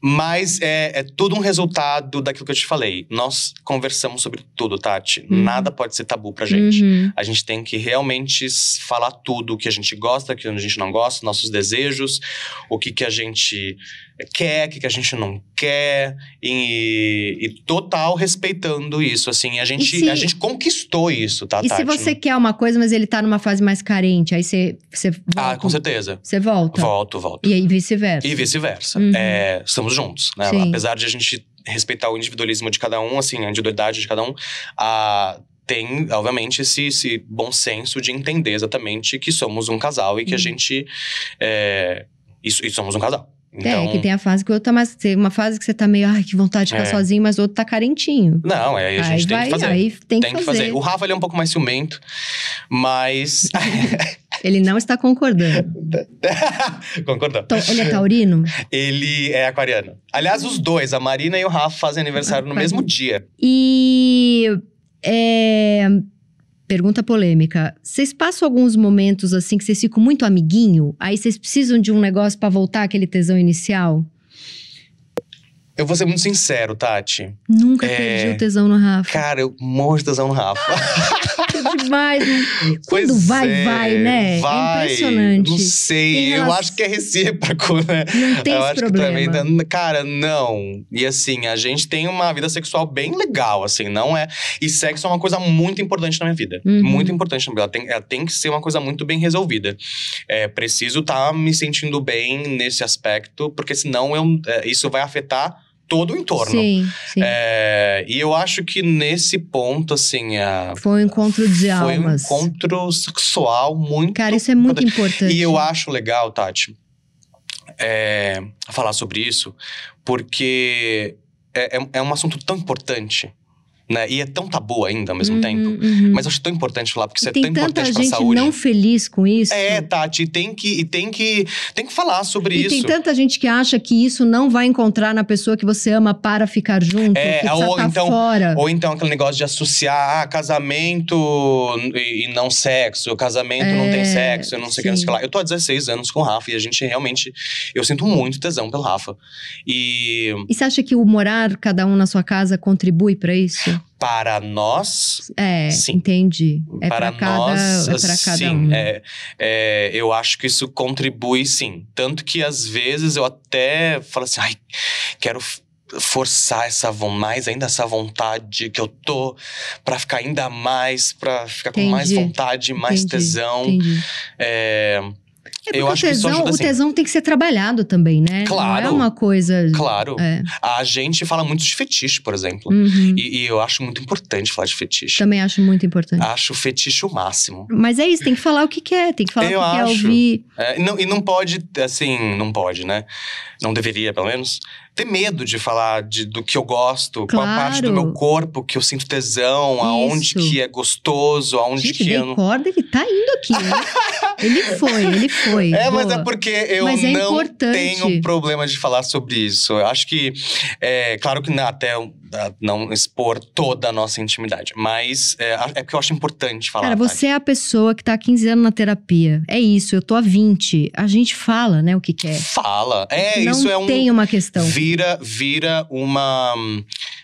mas é, é, tudo um resultado daquilo que eu te falei. Nós conversamos sobre tudo, Tati. Uhum. Nada pode ser tabu pra gente. Uhum. A gente tem que realmente falar tudo o que a gente gosta, o que a gente não gosta, nossos desejos, o que, que a gente quer, o que, que a gente não quer, e, e, total respeitando isso, assim. A gente, se, a gente conquistou isso, tá, E Tati? se você quer uma coisa, mas ele tá numa fase mais carente, aí você, você volta, Ah, com certeza. Você volta? Volto, volto. E aí vice-versa. E vice-versa. Uhum. É, estamos juntos, né? Sim. Apesar de a gente respeitar o individualismo de cada um, assim, a individualidade de cada um, a tem, obviamente, esse, esse, bom senso de entender exatamente que somos um casal e que uhum. a gente. É, e, e somos um casal. Então... É, que então tem a fase que o outro tá mais. Uma fase que você tá meio, ai, que vontade de ficar é. sozinho, mas o outro tá carentinho. Não, é, aí a gente aí tem vai, que fazer. Aí tem, tem que, que fazer. O Rafa ele é um pouco mais ciumento, mas. ele não está concordando. Concordando. Então, ele é taurino? Ele é aquariano. Aliás, os dois, a Marina e o Rafa, fazem aniversário no mesmo dia. E. É, Pergunta polêmica. Vocês passam alguns momentos assim que vocês ficam muito amiguinho, aí vocês precisam de um negócio para voltar aquele tesão inicial? Eu vou ser muito sincero, Tati. Nunca é... perdi o tesão no Rafa. Cara, eu morro de tesão no Rafa. Ah, demais, né? Quando vai, é, vai, né? É vai, é impressionante. Não sei, relação... eu acho que é recíproco, né? Não tem eu acho problema. que também. Cara, não. E assim, a gente tem uma vida sexual bem legal, assim, não é. E sexo é uma coisa muito importante na minha vida. Uhum. Muito importante na minha vida. Ela tem, ela tem que ser uma coisa muito bem resolvida. É, preciso estar tá me sentindo bem nesse aspecto, porque senão eu, é, isso vai afetar todo o entorno. Sim, sim. É, e eu acho que nesse ponto, assim. A, foi um encontro de foi almas. Foi um encontro sexual muito. Cara, isso é muito importante. E eu acho legal, Tati, é, falar sobre isso, porque é, é, é um assunto tão importante né? E é tão tabu ainda ao mesmo uhum, tempo. Uhum. Mas eu acho tão importante falar, porque isso e é tão importante pra saúde. Tem tanta gente não feliz com isso. É, Tati, tem que, e tem que, tem que falar sobre e isso. tem tanta gente que acha que isso não vai encontrar na pessoa que você ama para ficar junto, é, ou, tá então, fora. Ou então aquele negócio de associar ah, casamento e, e não sexo, casamento é, não tem é, sexo, eu não sei o que, não sei o que lá. Eu tô há 16 anos com o Rafa e a gente realmente, eu sinto muito tesão pelo Rafa. E... E você acha que o morar cada um na sua casa contribui para isso? Para nós, é, sim. Entendi. É para cada, nós, é para cada sim, um. É, é, eu acho que isso contribui, sim. Tanto que às vezes eu até falo assim, ai, quero forçar essa mais ainda essa vontade que eu tô para ficar ainda mais, para ficar entendi. com mais vontade, mais entendi, tesão. Entendi. É, é eu acho tesão, que isso ajuda, assim. O tesão tem que ser trabalhado também, né? Claro. Não é uma coisa. Claro. É. A gente fala muito de fetiche, por exemplo. Uhum. E, e, eu acho muito importante falar de fetiche. Também acho muito importante. Acho o fetiche o máximo. Mas é isso, tem que falar o que quer, tem que falar eu o que acho. quer ouvir. É, não, e não pode, assim, não pode, né? Não deveria, pelo menos, ter medo de falar de, do que eu gosto, claro. qual a parte do meu corpo que eu sinto tesão, Isso. aonde que é gostoso, aonde Gente, que eu não. corda que tá indo aqui. ele foi, ele foi. É, boa. mas é porque eu é não tenho problema de falar sobre isso. Eu acho que, é, claro que até não expor toda a nossa intimidade. Mas é, é porque eu acho importante falar. Cara, tá, você é a pessoa que tá há 15 anos na terapia. É isso, eu tô há 20. A gente fala, né, o que quer. É. Fala. É, não isso é um. Tem uma questão. Vira, vira uma.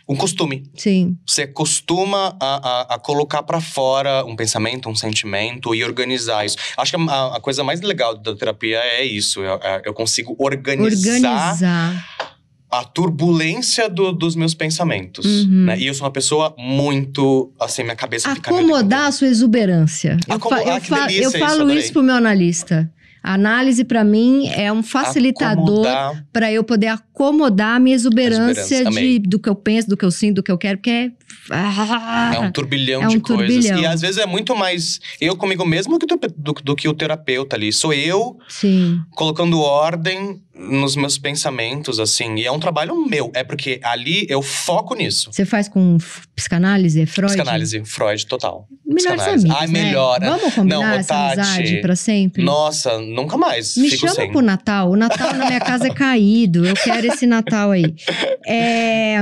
Um costume. Sim. Você costuma a, a, a colocar para fora um pensamento, um sentimento e organizar isso. Acho que a, a coisa mais legal da terapia é isso. Eu, é, eu consigo organizar. Organizar a turbulência do, dos meus pensamentos. Uhum. Né? E eu sou uma pessoa muito, assim, minha cabeça Acomodar fica... Acomodar a sua exuberância. Acomodar, eu, ah, fa eu, eu falo isso, isso pro meu analista. A análise para mim é um facilitador para eu poder acomodar a minha exuberância, exuberância de, do que eu penso, do que eu sinto, do que eu quero, porque é. é um turbilhão é um de turbilhão. coisas. E às vezes é muito mais eu comigo mesmo do, do, do que o terapeuta ali. Sou eu Sim. colocando ordem nos meus pensamentos, assim. E é um trabalho meu. É porque ali eu foco nisso. Você faz com psicanálise, Freud? Psicanálise, Freud, total. Melhores amigos, Ai, né? melhora. Vamos combinar Não, essa Tati, amizade pra sempre? Nossa, nunca mais. Me Fico chama sem. pro Natal. O Natal na minha casa é caído. Eu quero esse Natal aí. É,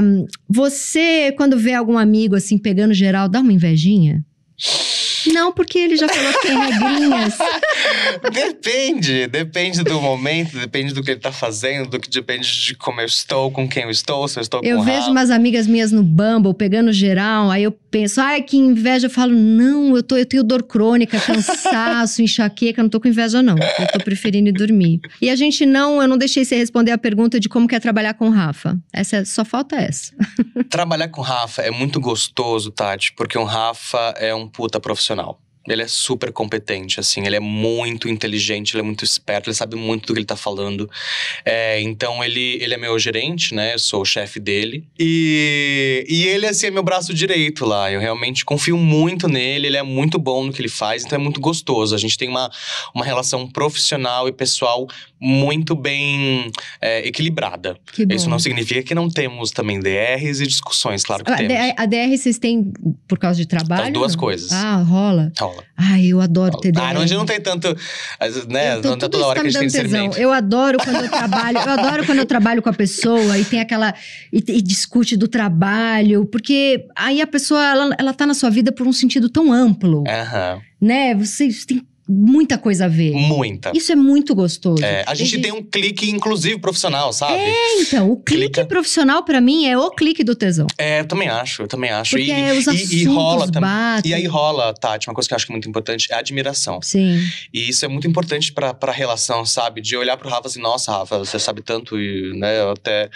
você, quando vê algum amigo, assim, pegando geral, dá uma invejinha? Não, porque ele já falou que tem regrinhas. depende, depende do momento, depende do que ele tá fazendo, do que depende de como eu estou, com quem eu estou, se eu estou com Eu vejo umas amigas minhas no Bumble pegando geral, aí eu penso, ai, que inveja. Eu falo, não, eu, tô, eu tenho dor crônica, cansaço, enxaqueca, não tô com inveja, não. Eu tô preferindo ir dormir. E a gente não, eu não deixei você responder a pergunta de como quer é trabalhar com o Rafa. Essa, é, só falta essa. trabalhar com o Rafa é muito gostoso, Tati, porque o Rafa é um puta profissional ele é super competente, assim, ele é muito inteligente, ele é muito esperto, ele sabe muito do que ele tá falando. É, então, ele, ele é meu gerente, né? Eu sou o chefe dele. E, e ele, assim, é meu braço direito lá. Eu realmente confio muito nele, ele é muito bom no que ele faz, então é muito gostoso. A gente tem uma, uma relação profissional e pessoal muito bem é, equilibrada. Isso não significa que não temos também DRs e discussões, claro que a, ah, temos. A DR vocês têm por causa de trabalho? As então, duas não? coisas. Ah, rola? Rola. Ah, eu adoro rola. ter DR. Ah, onde não tem tanto, né, tô, não toda hora tá que a gente tem tesão. Eu adoro quando eu trabalho, eu adoro quando eu trabalho com a pessoa e tem aquela, e, e discute do trabalho, porque aí a pessoa, ela, ela tá na sua vida por um sentido tão amplo. Aham. Né, vocês têm muita coisa a ver. Muita. Isso é muito gostoso. É, a gente tem um clique, inclusive, profissional, sabe? É, então. O clique Clica... profissional, para mim, é o clique do tesão. É, eu também acho, eu também acho. Porque e, é, os assuntos e, e rola batem. E aí rola, Tati, uma coisa que eu acho que é muito importante é a admiração. Sim. E isso é muito importante pra, pra relação, sabe? De olhar pro Rafa assim, nossa, Rafa, você sabe tanto, e, né? Até.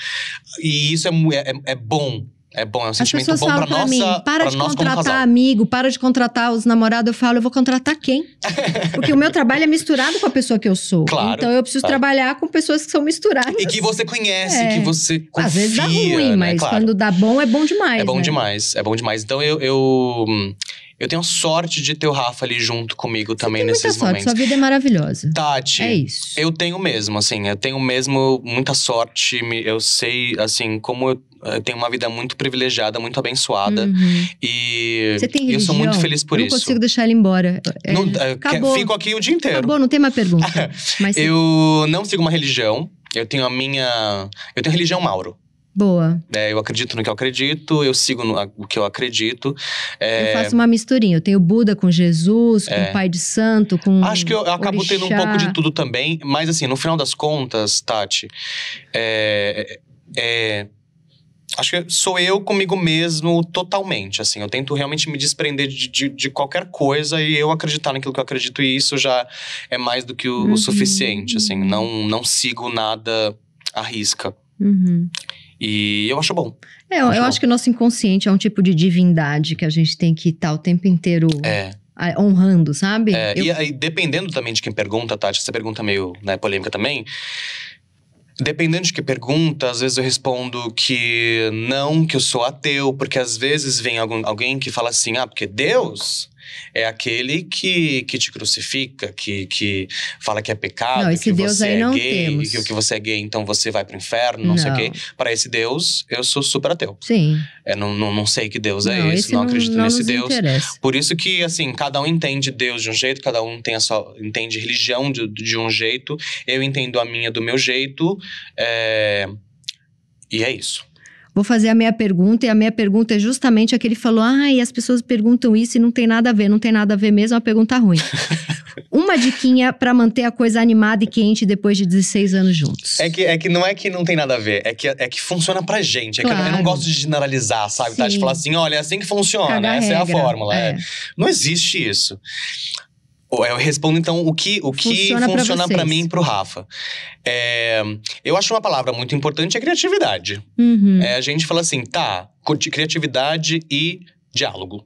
E isso é, é, é bom é bom, é um As sentimento bom pra, pra nossa. Mim, para de contratar amigo, para de contratar os namorados. Eu falo, eu vou contratar quem? Porque o meu trabalho é misturado com a pessoa que eu sou. Claro, então eu preciso claro. trabalhar com pessoas que são misturadas. E que você conhece, é. que você confia. Às vezes dá ruim, né? mas claro. quando dá bom, é bom demais. É bom né? demais, é bom demais. Então eu, eu hum, eu tenho sorte de ter o Rafa ali junto comigo também nesses muita momentos. Sorte, sua vida é maravilhosa. Tati. É isso. Eu tenho mesmo, assim, eu tenho mesmo muita sorte. Eu sei, assim, como eu eu eh, tenho uma vida muito privilegiada, muito abençoada. Uhum. E eu sou muito feliz por eu isso. Eu não consigo deixar ele embora. É, não, eh, acabou. Fico aqui o dia inteiro. Acabou, não tem mais pergunta. eu não sigo uma religião. Eu tenho a minha. Eu tenho a religião Mauro. Boa. É, eu acredito no que eu acredito, eu sigo no, o que eu acredito. É... Eu faço uma misturinha. Eu tenho Buda com Jesus, é... com Pai de Santo, com. Acho que eu, eu acabo tendo um pouco de tudo também, mas assim, no final das contas, Tati, é, é, acho que sou eu comigo mesmo totalmente, assim. Eu tento realmente me desprender de, de, de, qualquer coisa e eu acreditar naquilo que eu acredito e isso já é mais do que o, uhum. o suficiente, assim. Não, não sigo nada à risca. Uhum. E eu acho bom. É, eu, acho, eu acho que o nosso inconsciente é um tipo de divindade que a gente tem que estar tá o tempo inteiro é. honrando, sabe? É, eu... E aí, dependendo também de quem pergunta, Tati, essa pergunta é meio né, polêmica também. Dependendo de que pergunta, às vezes eu respondo que não, que eu sou ateu, porque às vezes vem algum, alguém que fala assim: ah, porque Deus é aquele que, que te crucifica, que, que fala que é pecado, não, que Deus você é gay, temos. que o que você é gay, então você vai para o inferno, não, não. sei o quê. Para esse Deus, eu sou super ateu. Sim. É, não, não, não sei que Deus é não, esse, não acredito nesse Deus. Interessa. Por isso que, assim, cada um entende Deus de um jeito, cada um tem a sua, entende religião de, de um jeito, eu entendo a minha do meu jeito. É... E é isso vou fazer a minha pergunta, e a minha pergunta é justamente a que ele falou: ah, e as pessoas perguntam isso e não tem nada a ver, não tem nada a ver mesmo, é uma pergunta ruim. uma diquinha para manter a coisa animada e quente depois de 16 anos juntos. É que, é que não é que não tem nada a ver, é que, é que funciona pra gente. É claro. que eu, eu, não gosto de generalizar, sabe? Tá? De falar assim, olha, é assim que funciona, essa regra, é a fórmula. É. É. Não existe isso. Eu respondo então o que, o que funciona para mim e pro Rafa. É, eu acho uma palavra muito importante é criatividade. Uhum. É, a gente fala assim, tá, criatividade e diálogo.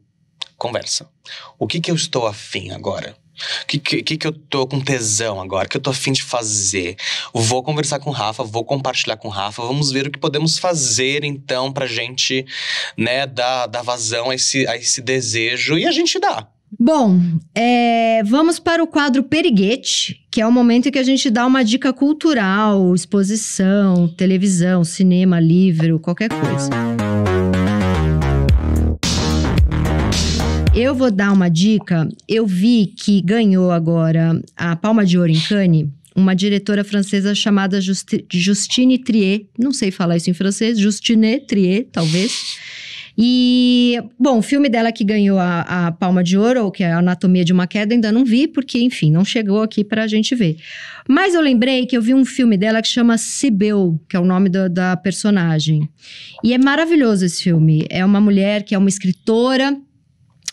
Conversa. O que que eu estou afim agora? O que, que, que eu tô com tesão agora? O que eu tô afim de fazer? Vou conversar com o Rafa, vou compartilhar com o Rafa, vamos ver o que podemos fazer então pra gente, né, dar, dar vazão a esse, a esse desejo e a gente dá. Bom, é, vamos para o quadro Periguete, que é o momento em que a gente dá uma dica cultural, exposição, televisão, cinema, livro, qualquer coisa. Eu vou dar uma dica. Eu vi que ganhou agora a Palma de Ouro em Cannes uma diretora francesa chamada Justi Justine Trier. Não sei falar isso em francês, Justine Trier, talvez. E, bom, o filme dela que ganhou a, a Palma de Ouro, ou que é a Anatomia de uma Queda, ainda não vi, porque, enfim, não chegou aqui para a gente ver. Mas eu lembrei que eu vi um filme dela que chama Sibel, que é o nome do, da personagem. E é maravilhoso esse filme. É uma mulher que é uma escritora,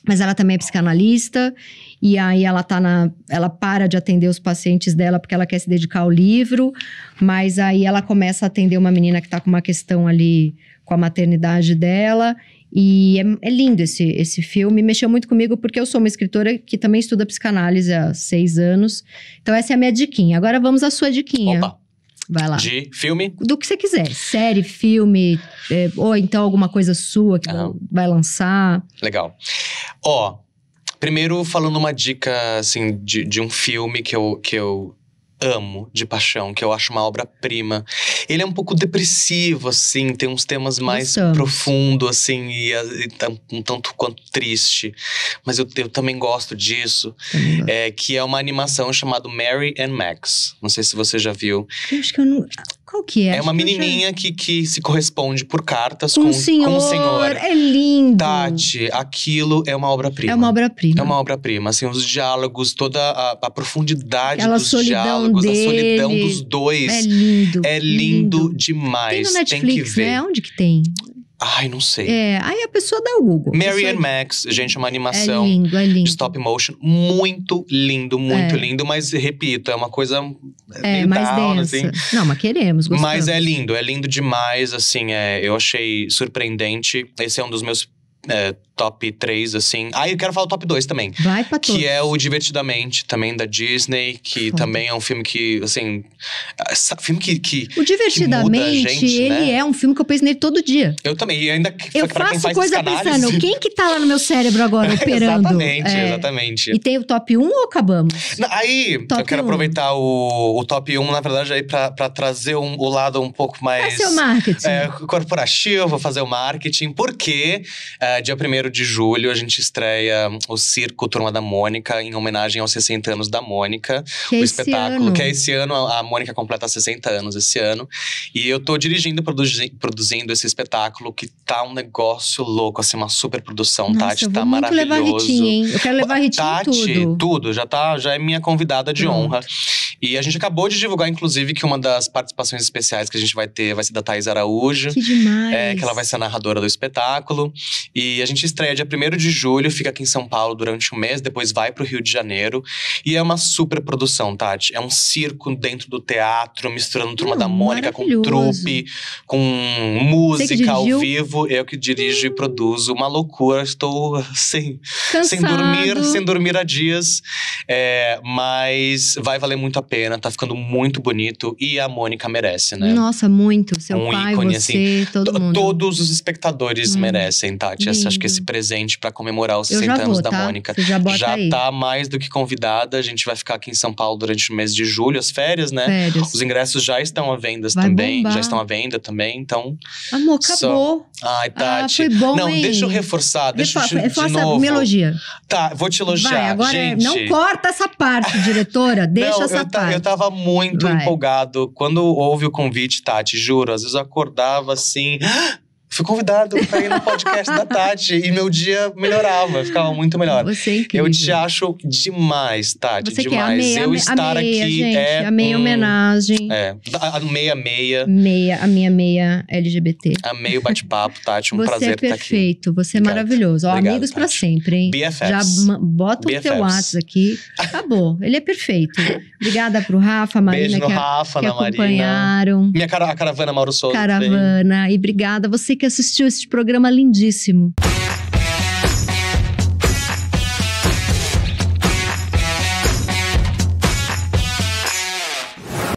mas ela também é psicanalista. E aí ela tá na, ela para de atender os pacientes dela porque ela quer se dedicar ao livro, mas aí ela começa a atender uma menina que está com uma questão ali com a maternidade dela. E é, é, lindo esse, esse filme, mexeu muito comigo porque eu sou uma escritora que também estuda psicanálise há seis anos. Então essa é a minha diquinha. Agora vamos à sua diquinha. Opa. Vai lá. De filme? Do que você quiser. Série, filme, é, ou então alguma coisa sua que uhum. vai lançar. Legal. Ó, primeiro falando uma dica, assim, de, de um filme que eu, que eu amo de paixão, que eu acho uma obra-prima. Ele é um pouco depressivo, assim, tem uns temas mais profundos, assim, e, e tá um tanto quanto triste. Mas eu, eu também gosto disso. Uhum. É, que é uma animação chamada Mary and Max. Não sei se você já viu. Eu acho que eu não. Qual que é? É uma menininha já... que, que se corresponde por cartas com, com, senhor, com o senhor. É lindo. Tati, aquilo é uma obra-prima. É uma obra-prima. É uma obra-prima. Assim, os diálogos, toda a, a profundidade Aquela dos diálogos, dele. a solidão dos dois. É lindo. É lindo, lindo. demais. Tem no Netflix, tem que né? ver. Né? Onde que tem? Ai, não sei. É, aí a pessoa dá o Google. Mary and Max, gente, é uma animação. É lindo, é lindo. De stop motion. Muito lindo, muito é. lindo. Mas, repito, é uma coisa é, mais down, densa. Assim. Não, mas queremos, gostamos. Mas é lindo, é lindo demais, assim. É, eu achei surpreendente. Esse é um dos meus é, top 3, assim. Ah, eu quero falar o top 2 também. Vai pra todos. Que é o Divertidamente, também da Disney, que Foda. também é um filme que, assim. filme que. que o Divertidamente, que gente, ele né? é um filme que eu penso nele todo dia. Eu também. E ainda eu faço faz coisa pensando, quem que tá lá no meu cérebro agora operando? exatamente, é. exatamente. E tem o top 1 ou acabamos? Não, aí, top eu quero 1. aproveitar o, o top 1, na verdade, aí pra, pra trazer um, o lado um pouco mais. É seu marketing. É, corporativo, fazer o marketing, porque uh, dia 1 de julho a gente estreia o Circo Turma da Mônica, em homenagem aos 60 anos da Mônica. Que é o é espetáculo, ano. que é esse ano, a Mônica completa 60 anos esse ano. E eu tô dirigindo, produzi produzindo esse espetáculo, que tá um negócio louco, assim, uma super produção, Nossa, Tati. tá maravilhoso. Levar Ritinha, hein? Eu quero levar Ritinha Tati, tudo. tudo, já tá, já é minha convidada de Pronto. honra. E a gente acabou de divulgar, inclusive, que uma das participações especiais que a gente vai ter vai ser da Thais Araújo. Que demais! É, que ela vai ser a narradora do espetáculo. E a gente estreia dia 1 de julho, fica aqui em São Paulo durante um mês, depois vai para o Rio de Janeiro. E é uma super produção, Tati. É um circo dentro do teatro, misturando Turma hum, da Mônica com trupe, com música ao vivo. Eu que dirijo e hum. produzo. Uma loucura, estou assim, sem, sem dormir, sem dormir há dias. É, mas vai valer muito a pena, tá ficando muito bonito. E a Mônica merece, né? Nossa, muito. Seu um pai, ícone, assim. você, assim. todo mundo. Todos os espectadores hum. merecem, Tati. Acho que esse esse presente para comemorar os 60 anos da tá? Mônica. Você já bota já aí. tá mais do que convidada. A gente vai ficar aqui em São Paulo durante o mês de julho, as férias, né? Férias. Os ingressos já estão à venda também. Bombar. Já estão à venda também, então. Amor, acabou. Só... Ai, Tati. Ah, foi bom, Não, hein? deixa eu reforçar. Deixa eu te, é, de novo. me elogia. Tá, vou te elogiar. Vai, agora é, gente... não corta essa parte, diretora. deixa não, essa eu parte. Eu tava muito vai. empolgado. Quando houve o convite, Tati, juro, às vezes eu acordava assim fui convidado para ir no podcast da Tati e meu dia melhorava, ficava muito melhor. Você é incrível. Eu te acho demais, Tati, Você é demais. Quer? Amei, eu estar amei, aqui gente, é amei a homenagem. É, amei a meia. Meia, a minha meia LGBT. Amei o bate-papo, Tati, um você é prazer é estar aqui. Você é perfeito, você é maravilhoso. Ó, Obrigado, amigos para sempre, hein? BFFs. Já bota BFFs. o teu WhatsApp aqui. Acabou, ele é perfeito. Obrigada pro Rafa, Marina Beijo no que, Rafa, que acompanharam. Marina. Minha cara, a caravana Mauro Souza. Caravana. E obrigada você que assistiu este programa lindíssimo.